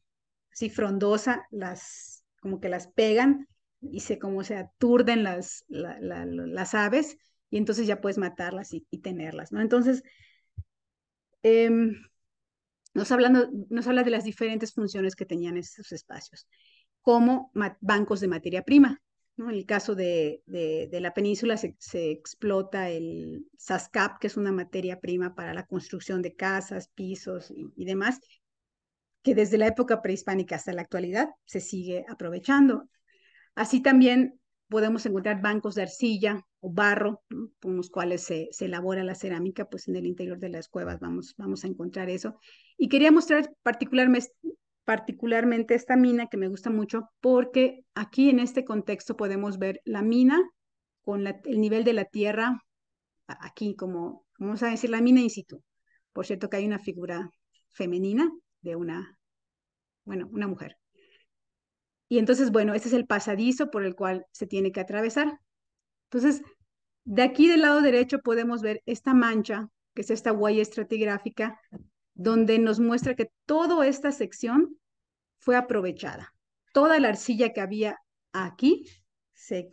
así frondosa, las como que las pegan y se como se aturden las, las aves y entonces ya puedes matarlas y, tenerlas, ¿no? Entonces, em, nos, habla de las diferentes funciones que tenían esos espacios, como bancos de materia prima. En el caso de, la península se, explota el SASCAP, que es una materia prima para la construcción de casas, pisos y demás, que desde la época prehispánica hasta la actualidad se sigue aprovechando. Así también podemos encontrar bancos de arcilla o barro, con los cuales se, elabora la cerámica, pues en el interior de las cuevas vamos, vamos a encontrar eso. Y quería mostrar particularmente, esta mina que me gusta mucho, porque aquí en este contexto podemos ver la mina con el nivel de la tierra, aquí como, vamos a decir, la mina in situ. Por cierto que hay una figura femenina de una, bueno, una mujer. Y entonces, bueno, ese es el pasadizo por el cual se tiene que atravesar. Entonces, de aquí del lado derecho podemos ver esta mancha, que es esta huella estratigráfica, donde nos muestra que toda esta sección fue aprovechada. Toda la arcilla que había aquí se,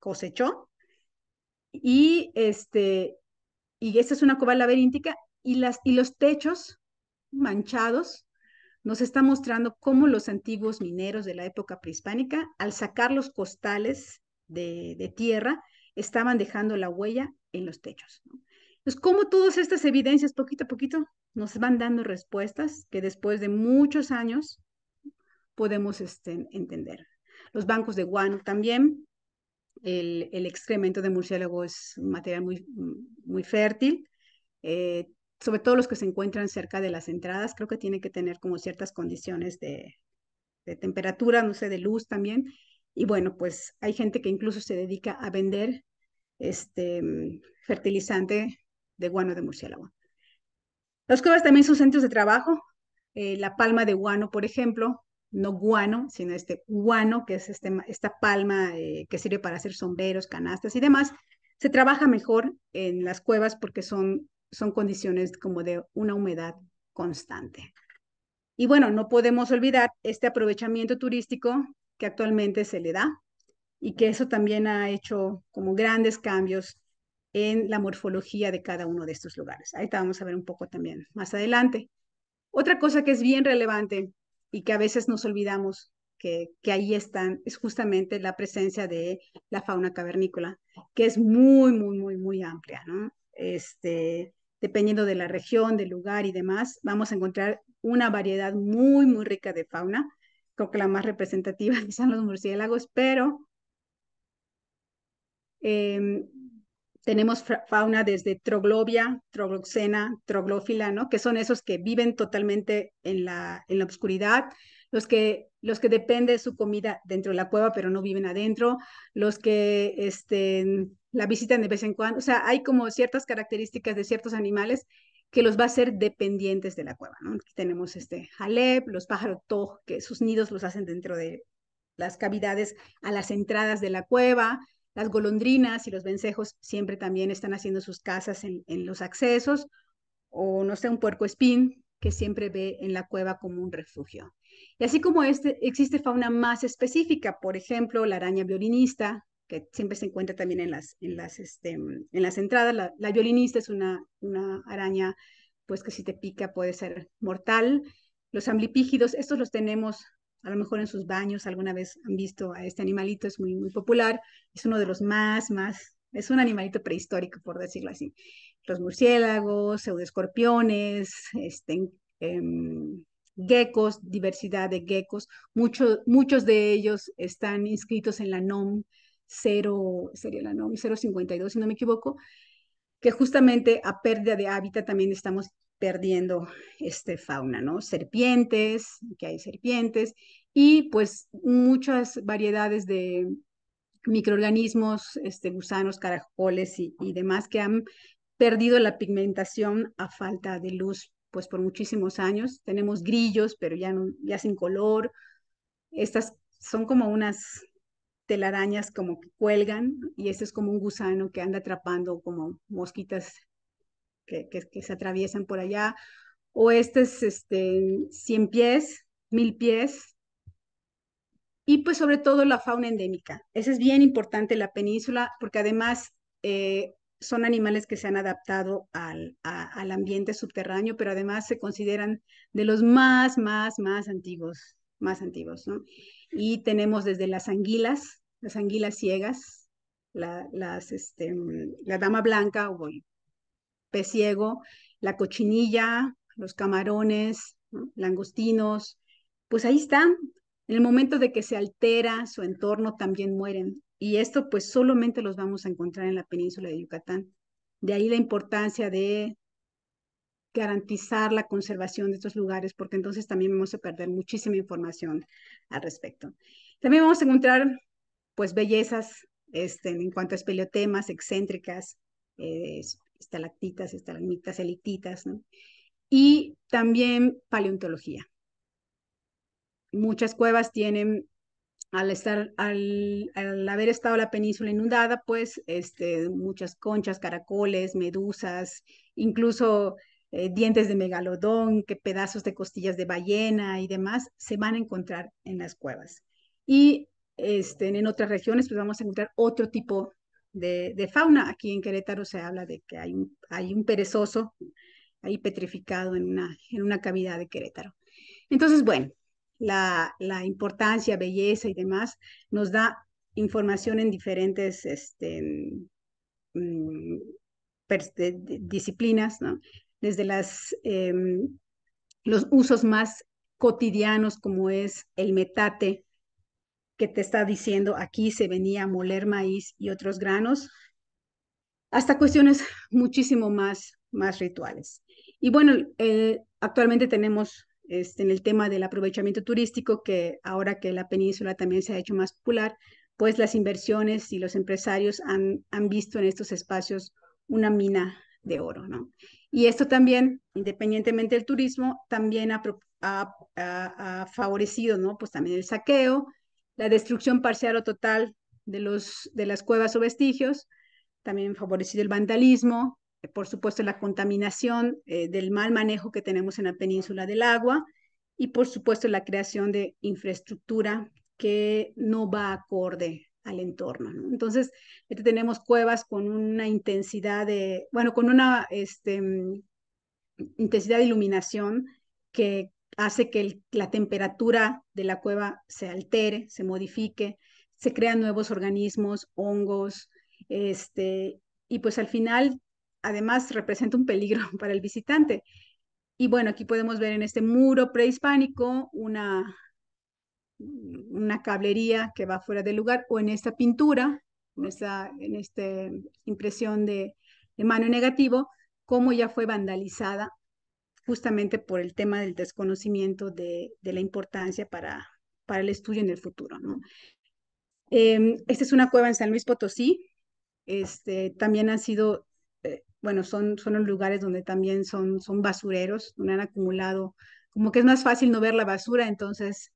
cosechó y este y esta es una cova laberíntica y las y los techos manchados nos está mostrando cómo los antiguos mineros de la época prehispánica, al sacar los costales de, tierra, estaban dejando la huella en los techos. Entonces, pues, cómo todas estas evidencias, poquito a poquito, nos van dando respuestas que después de muchos años podemos este, entender. Los bancos de guano también, el, excremento de murciélago es un material muy, muy fértil. Eh, sobre todo los que se encuentran cerca de las entradas, creo que tiene que tener como ciertas condiciones de, temperatura, no sé, de luz también. Y bueno, pues hay gente que incluso se dedica a vender este mm, fertilizante de guano de murciélago. Las cuevas también son centros de trabajo. Eh, la palma de guano, por ejemplo, no guano, sino este guano, que es este, esta palma eh, que sirve para hacer sombreros, canastas y demás, se trabaja mejor en las cuevas porque son son condiciones como de una humedad constante. Y bueno, no podemos olvidar este aprovechamiento turístico que actualmente se le da y que eso también ha hecho como grandes cambios en la morfología de cada uno de estos lugares. Ahí vamos a ver un poco también más adelante. Otra cosa que es bien relevante y que a veces nos olvidamos que, que, ahí están es justamente la presencia de la fauna cavernícola, que es muy, muy, muy, muy amplia, ¿no? Este, dependiendo de la región, del lugar y demás, vamos a encontrar una variedad muy, muy rica de fauna. Creo que la más representativa son los murciélagos, pero em, tenemos fauna desde troglobia, trogloxena, troglófila, que son esos que viven totalmente en la, en la oscuridad, los que, los que de su comida dentro de la cueva, pero no viven adentro, los que este, la visitan de vez en cuando. O sea, hay como ciertas características de ciertos animales que los va a hacer dependientes de la cueva, ¿no? tenemos este jaleb, los pájaros Toj, que sus nidos los hacen dentro de las cavidades a las entradas de la cueva, las golondrinas y los vencejos siempre también están haciendo sus casas en, en los accesos, o no sé, un puerco espín que siempre ve en la cueva como un refugio. Y así como este, existe fauna más específica, por ejemplo, la araña violinista, que siempre se encuentra también en las, en las, este, en las entradas. La, violinista es una, una, araña pues que si te pica puede ser mortal. Los amblipígidos, estos los tenemos a lo mejor en sus baños, alguna vez han visto a este animalito, es muy, muy popular, es uno de los más, más, es un animalito prehistórico, por decirlo así. Los murciélagos, pseudoscorpiones, este, em, geckos, diversidad de geckos. muchos de ellos están inscritos en la NOM 0, sería la NOM 052, si no me equivoco, que justamente a pérdida de hábitat también estamos perdiendo este fauna, ¿no? Serpientes, que hay serpientes, y pues muchas variedades de microorganismos, este, gusanos, caracoles y demás que han perdido la pigmentación a falta de luz pues por muchísimos años. Tenemos grillos, pero ya, no, ya sin color. Estas son como unas telarañas como que cuelgan y este es como un gusano que anda atrapando como mosquitas que, que, se atraviesan por allá. O este es este, 100 pies, mil pies. Y pues sobre todo la fauna endémica. Esa es bien importante la península porque además eh, son animales que se han adaptado al, ambiente subterráneo, pero además se consideran de los más, más, más antiguos, más antiguos, Y tenemos desde las anguilas, las anguilas ciegas, la, las, este, mm, la dama blanca o el pez ciego, la cochinilla, los camarones, langostinos, pues ahí están. En el momento de que se altera su entorno también mueren. Y esto pues solamente los vamos a encontrar en la península de Yucatán. De ahí la importancia de garantizar la conservación de estos lugares, porque entonces también vamos a perder muchísima información al respecto. También vamos a encontrar pues bellezas este, en cuanto a espeleotemas, excéntricas, eh, estalactitas, estalagmitas, elititas, ¿no? Y también paleontología. Muchas cuevas tienen al estar, al, haber estado la península inundada, pues este, muchas conchas, caracoles, medusas, incluso eh, dientes de megalodón, que pedazos de costillas de ballena y demás, se van a encontrar en las cuevas. Y este, en otras regiones, pues vamos a encontrar otro tipo de, fauna. Aquí en Querétaro se habla de que hay un, hay un perezoso ahí petrificado en una, en una cavidad de Querétaro. Entonces, bueno, la, la importancia, belleza y demás, nos da información en diferentes este, mm, disciplinas, ¿no? desde las, em, los usos más cotidianos como es el metate, que te está diciendo aquí se venía a moler maíz y otros granos, hasta cuestiones muchísimo más, más rituales. Y bueno, eh, actualmente tenemos este, en el tema del aprovechamiento turístico, que ahora que la península también se ha hecho más popular, pues las inversiones y los empresarios han, visto en estos espacios una mina de oro, ¿no? Y esto también, independientemente del turismo, también ha, favorecido, ¿no? Pues también el saqueo, la destrucción parcial o total de, los, de las cuevas o vestigios, también favorecido el vandalismo, eh, por supuesto, la contaminación eh, del mal manejo que tenemos en la península del agua y, por supuesto, la creación de infraestructura que no va acorde al entorno. Entonces, este, tenemos cuevas con una intensidad de, bueno, con una este, mm, intensidad de iluminación que hace que la temperatura de la cueva se altere, se modifique, se crean nuevos organismos, hongos, este, y pues al final además representa un peligro para el visitante. Y bueno, aquí podemos ver en este muro prehispánico una, una cablería que va fuera del lugar o en esta pintura, en esta, en esta impresión de, de mano negativo, cómo ya fue vandalizada justamente por el tema del desconocimiento de, de la importancia para, para el estudio en el futuro. ¿no? Em, esta es una cueva en San Luis Potosí. Este, también han sido eh, bueno, son, son los lugares donde también son, son basureros, donde han acumulado, como que es más fácil no ver la basura, entonces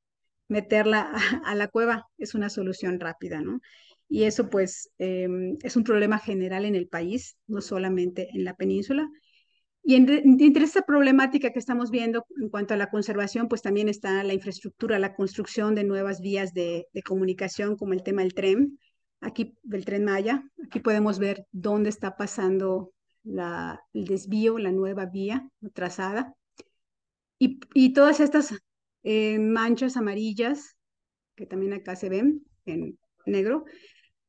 meterla a, la cueva es una solución rápida, ¿no? Y eso pues em, es un problema general en el país, no solamente en la península. Y entre, esta problemática que estamos viendo en cuanto a la conservación, pues también está la infraestructura, la construcción de nuevas vías de, de comunicación, como el tema del tren, aquí del tren Maya. Aquí podemos ver dónde está pasando la, el desvío, la nueva vía trazada. Y, todas estas eh, manchas amarillas, que también acá se ven en negro,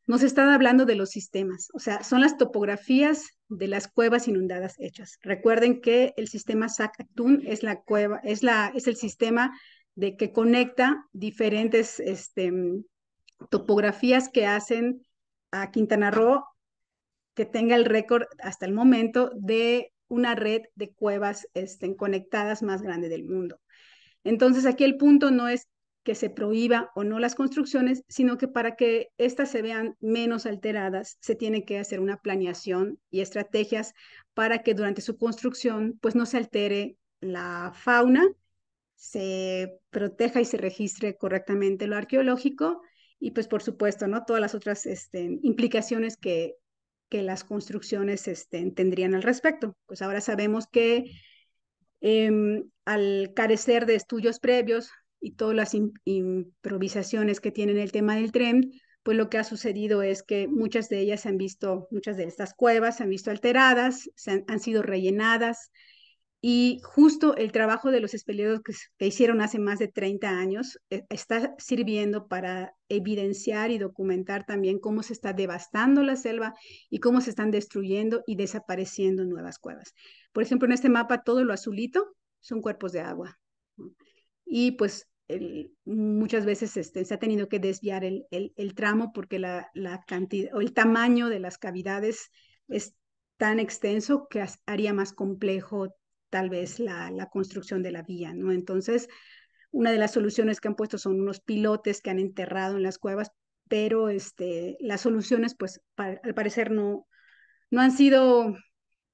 nos están hablando de los sistemas, o sea, son las topografías de las cuevas inundadas hechas. Recuerden que el sistema sac es la cueva, es la es el sistema de que conecta diferentes este, topografías que hacen a Quintana Roo que tenga el récord hasta el momento de una red de cuevas este, conectadas más grande del mundo. Entonces aquí el punto no es que se prohíba o no las construcciones, sino que para que éstas se vean menos alteradas, se tiene que hacer una planeación y estrategias para que durante su construcción pues no se altere la fauna, se proteja y se registre correctamente lo arqueológico y pues por supuesto, ¿no? Todas las otras este, implicaciones que que las construcciones este, tendrían al respecto. Pues ahora sabemos que em, al carecer de estudios previos y todas las improvisaciones que tienen el tema del tren, pues lo que ha sucedido es que muchas de ellas se han visto, muchas de estas cuevas se han visto alteradas, han sido rellenadas, y justo el trabajo de los espeleólogos que, hicieron hace más de 30 años eh, está sirviendo para evidenciar y documentar también cómo se está devastando la selva y cómo se están destruyendo y desapareciendo nuevas cuevas. Por ejemplo, en este mapa todo lo azulito son cuerpos de agua. Y pues muchas veces este, se ha tenido que desviar el, tramo porque la, cantidad o el tamaño de las cavidades es tan extenso que haría más complejo tal vez la, la construcción de la vía, ¿no? Entonces, una de las soluciones que han puesto son unos pilotes que han enterrado en las cuevas, pero este, las soluciones, pues, al parecer no, no han sido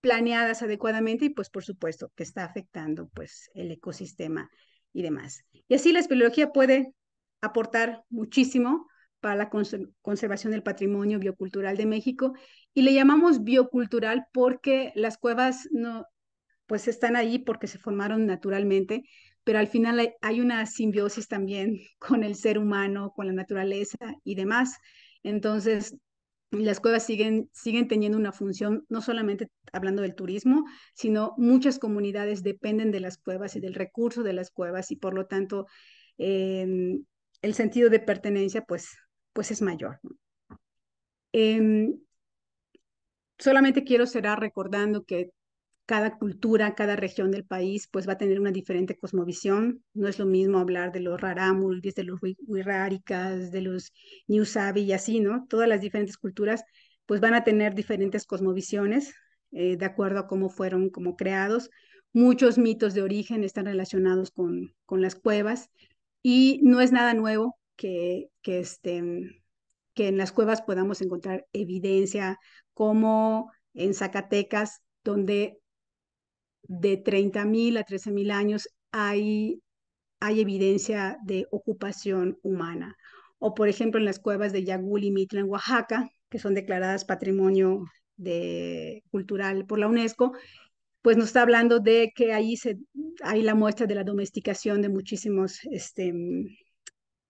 planeadas adecuadamente y pues por supuesto que está afectando pues el ecosistema y demás. Y así la espeleología puede aportar muchísimo para la conservación del patrimonio biocultural de México y le llamamos biocultural porque las cuevas no, pues están ahí porque se formaron naturalmente, pero al final hay una simbiosis también con el ser humano, con la naturaleza y demás. Entonces, las cuevas siguen, siguen teniendo una función, no solamente hablando del turismo, sino muchas comunidades dependen de las cuevas y del recurso de las cuevas y por lo tanto em, el sentido de pertenencia pues, pues es mayor. Em, solamente quiero cerrar recordando que cada cultura, cada región del país, pues va a tener una diferente cosmovisión. No es lo mismo hablar de los rarámuris, de los wirráricas, de los niusabi y así, ¿no? Todas las diferentes culturas, pues van a tener diferentes cosmovisiones eh, de acuerdo a cómo fueron como creados. Muchos mitos de origen están relacionados con, con las cuevas y no es nada nuevo que, que, este, que en las cuevas podamos encontrar evidencia como en Zacatecas, donde de 30.000 a 13.000 años hay, hay evidencia de ocupación humana. O por ejemplo en las cuevas de Yagul y Mitla en Oaxaca, que son declaradas patrimonio de, cultural por la UNESCO, pues nos está hablando de que ahí se, hay la muestra de la domesticación de muchísimos este,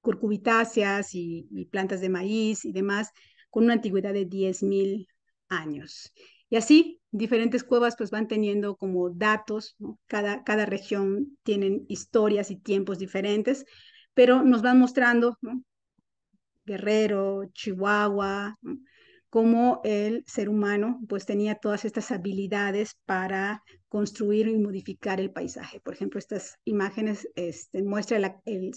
curcubitáceas y, y plantas de maíz y demás, con una antigüedad de 10.000 años. Y así diferentes cuevas pues van teniendo como datos, cada, cada región tienen historias y tiempos diferentes, pero nos van mostrando Guerrero, Chihuahua, cómo el ser humano pues tenía todas estas habilidades para construir y modificar el paisaje. Por ejemplo, estas imágenes este, muestran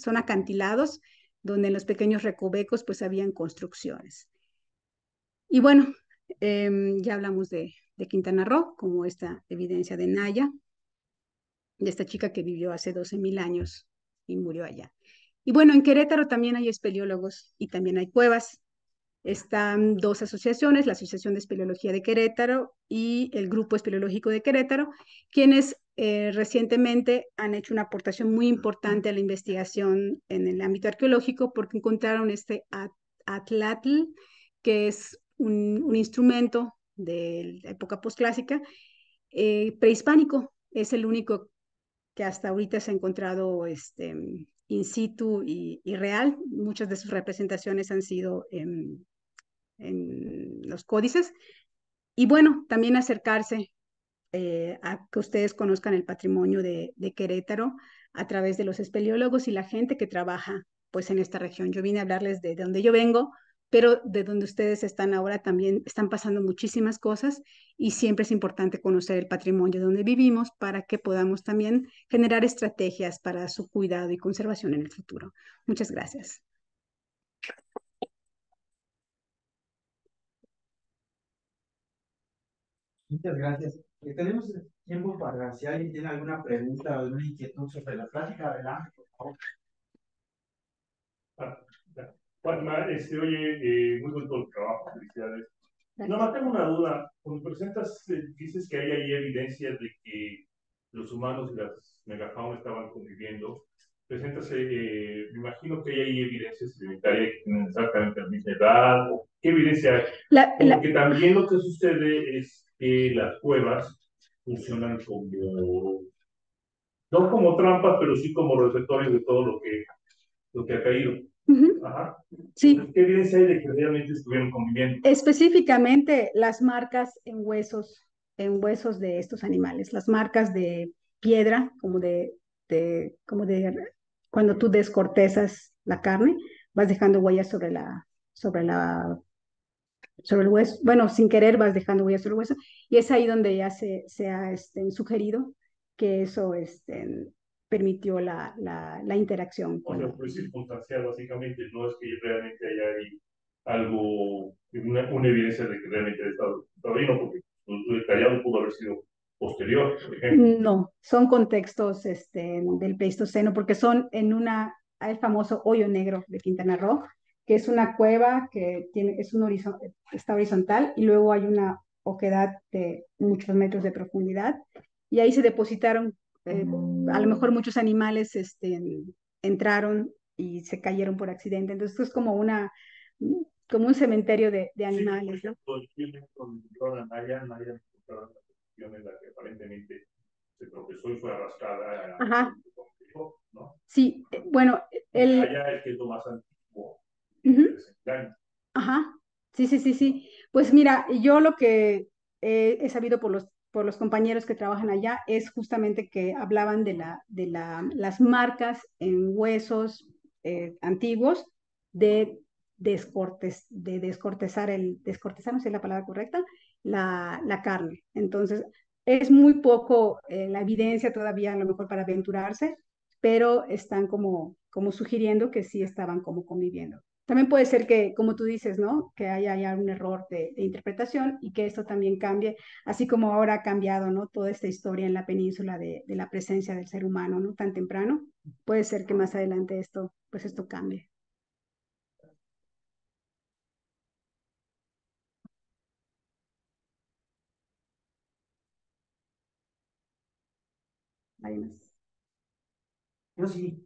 son acantilados donde en los pequeños recovecos pues habían construcciones. Y bueno, em, ya hablamos de, de Quintana Roo, como esta evidencia de Naya, de esta chica que vivió hace 12.000 años y murió allá. Y bueno, en Querétaro también hay espeleólogos y también hay cuevas. Están dos asociaciones, la Asociación de Espeleología de Querétaro y el Grupo Espeleológico de Querétaro, quienes eh, recientemente han hecho una aportación muy importante a la investigación en el ámbito arqueológico porque encontraron este atlatl, que es un instrumento de la época postclásica, eh, prehispánico. Es el único que hasta ahorita se ha encontrado este, in situ y, real. Muchas de sus representaciones han sido en, los códices. Y bueno, también acercarse eh, a que ustedes conozcan el patrimonio de, de, Querétaro a través de los espeleólogos y la gente que trabaja pues en esta región. Yo vine a hablarles de, de donde yo vengo, pero de donde ustedes están ahora también están pasando muchísimas cosas y siempre es importante conocer el patrimonio donde vivimos para que podamos también generar estrategias para su cuidado y conservación en el futuro. Muchas gracias. Muchas gracias. Eh, tenemos tiempo para si alguien tiene alguna pregunta o alguna inquietud sobre la plática, adelante, por favor. Juanma, este, oye, eh, muy buen todo el trabajo, felicidades. más tengo una duda. Cuando presentas, eh, dices que hay ahí evidencia de que los humanos y las megafaunas estaban conviviendo. Presentas, eh, me imagino que hay ahí evidencia sedimentaria que tienen exactamente la misma edad. ¿Qué evidencia hay? Porque también lo que sucede es que las cuevas funcionan como, no como trampas, pero sí como receptores de todo lo que, lo que ha caído. Sí. Específicamente las marcas en huesos, en huesos de estos animales, las marcas de piedra, como de, como de cuando tú descortezas la carne, vas dejando huellas sobre la, sobre la, sobre el hueso. Bueno, sin querer vas dejando huellas sobre el hueso y es ahí donde ya se, ha este, sugerido que eso este, permitió la, la, la interacción. O sea, fue circunstancial básicamente, no es que realmente haya ahí algo, una, evidencia de que realmente estado ¿no? porque el callado pudo haber sido posterior, por ejemplo. No, son contextos este, del Pleistoceno, porque son en una, el famoso hoyo negro de Quintana Roo, que es una cueva que tiene, es un está horizontal y luego hay una oquedad de muchos metros de profundidad y ahí se depositaron eh, a lo mejor muchos animales este, entraron y se cayeron por accidente. Entonces, esto es como una mm, como un cementerio de, de animales, sí, por ejemplo, ¿no? Naya, Naya, en la que aparentemente se tropezó y fue arrastrada. Ajá. ¿no? Sí, eh, bueno, el... Naya es que es lo más antiguo. Uh -huh. Ajá. Sí, sí, sí, sí. Pues mira, yo lo que he sabido por los por los compañeros que trabajan allá es justamente que hablaban de, la, de las marcas en huesos eh, antiguos de, descortes, de descortezar el, descortezar, no sé la palabra correcta, la, carne. Entonces, es muy poco eh, la evidencia todavía a lo mejor para aventurarse, pero están como, como sugiriendo que sí estaban como conviviendo. También puede ser que, como tú dices, ¿no? Que haya, haya un error de, interpretación y que esto también cambie, así como ahora ha cambiado, ¿no? Toda esta historia en la península de, la presencia del ser humano, ¿no? Tan temprano. Puede ser que más adelante esto, pues esto cambie. Yo sí.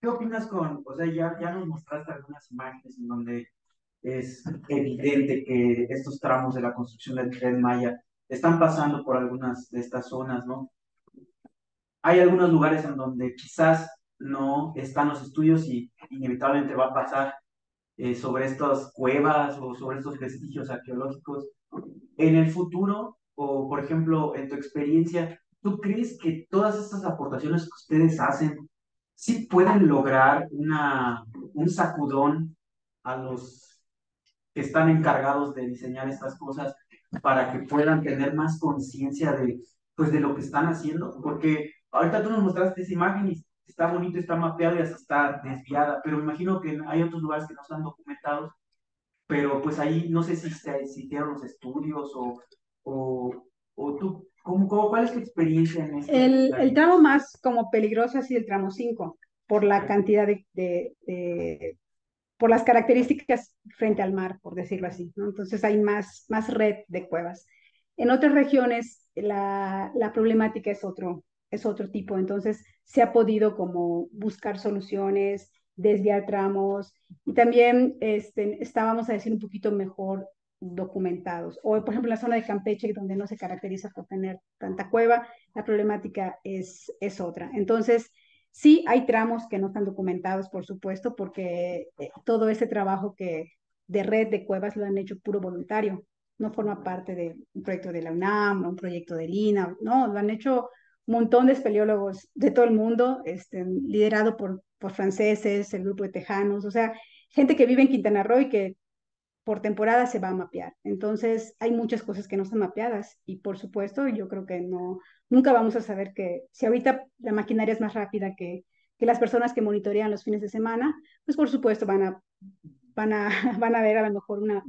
¿Qué opinas con, o sea, ya, ya nos mostraste algunas imágenes en donde es evidente que estos tramos de la construcción del tren Maya están pasando por algunas de estas zonas, ¿no? Hay algunos lugares en donde quizás no están los estudios y inevitablemente va a pasar eh, sobre estas cuevas o sobre estos vestigios arqueológicos. En el futuro, o por ejemplo, en tu experiencia, ¿tú crees que todas estas aportaciones que ustedes hacen sí pueden lograr una, un sacudón a los que están encargados de diseñar estas cosas para que puedan tener más conciencia de, pues, de lo que están haciendo, porque ahorita tú nos mostraste esa imagen y está bonito, está mapeado y hasta está desviada, pero me imagino que hay otros lugares que no están documentados, pero pues ahí no sé si se hicieron los estudios o, o, o tú cuál es tu experiencia en El, el, tramo más como peligroso ha sido el tramo 5, por la cantidad de, de, por las características frente al mar, por decirlo así. ¿no? Entonces hay más, más red de cuevas. En otras regiones la, la problemática es otro, es otro tipo, entonces se ha podido como buscar soluciones, desviar tramos y también este, estábamos a decir un poquito mejor documentados. O, por ejemplo, la zona de Campeche, donde no se caracteriza por tener tanta cueva, la problemática es, es otra. Entonces, sí hay tramos que no están documentados, por supuesto, porque eh, todo ese trabajo que de red de cuevas lo han hecho puro voluntario. No forma parte de un proyecto de la UNAM, un proyecto de INA, no, lo han hecho un montón de espeleólogos de todo el mundo, este, liderado por, por franceses, el grupo de tejanos, o sea, gente que vive en Quintana Roo y que por temporada se va a mapear. Entonces, hay muchas cosas que no están mapeadas y por supuesto, yo creo que no, nunca vamos a saber que si ahorita la maquinaria es más rápida que, que las personas que monitorean los fines de semana, pues por supuesto van a, van a, van a ver a lo mejor una,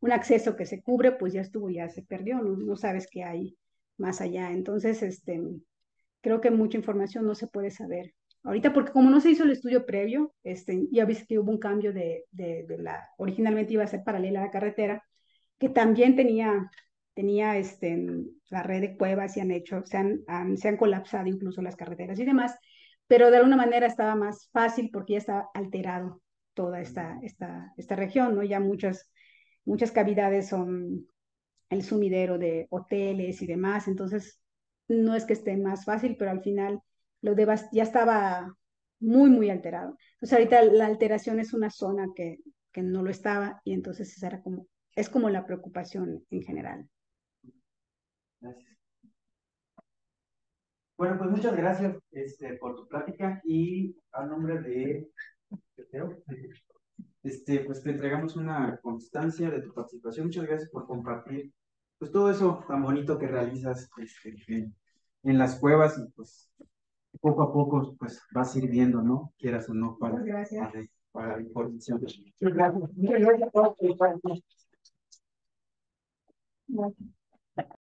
un acceso que se cubre, pues ya estuvo, ya se perdió, no, sabes qué hay más allá. Entonces, este, creo que mucha información no se puede saber ahorita, porque como no se hizo el estudio previo, este, ya viste que hubo un cambio de, la, originalmente iba a ser paralela a la carretera, que también tenía, tenía este, la red de cuevas y han hecho, se han, se han colapsado incluso las carreteras y demás, pero de alguna manera estaba más fácil porque ya estaba alterado toda esta, mm. esta, esta región, ¿no? Ya muchas, muchas cavidades son el sumidero de hoteles y demás, entonces no es que esté más fácil, pero al final lo ya estaba muy, muy alterado. Entonces ahorita la alteración es una zona que, que no lo estaba y entonces era como, es como la preocupación en general. Gracias. Bueno, pues muchas gracias este, por tu plática y a nombre de este, pues te entregamos una constancia de tu participación. Muchas gracias por compartir pues todo eso tan bonito que realizas este, en, en, las cuevas y pues poco a poco pues va sirviendo, ¿no? Quieras o no, para, Gracias. para, para la información. Gracias.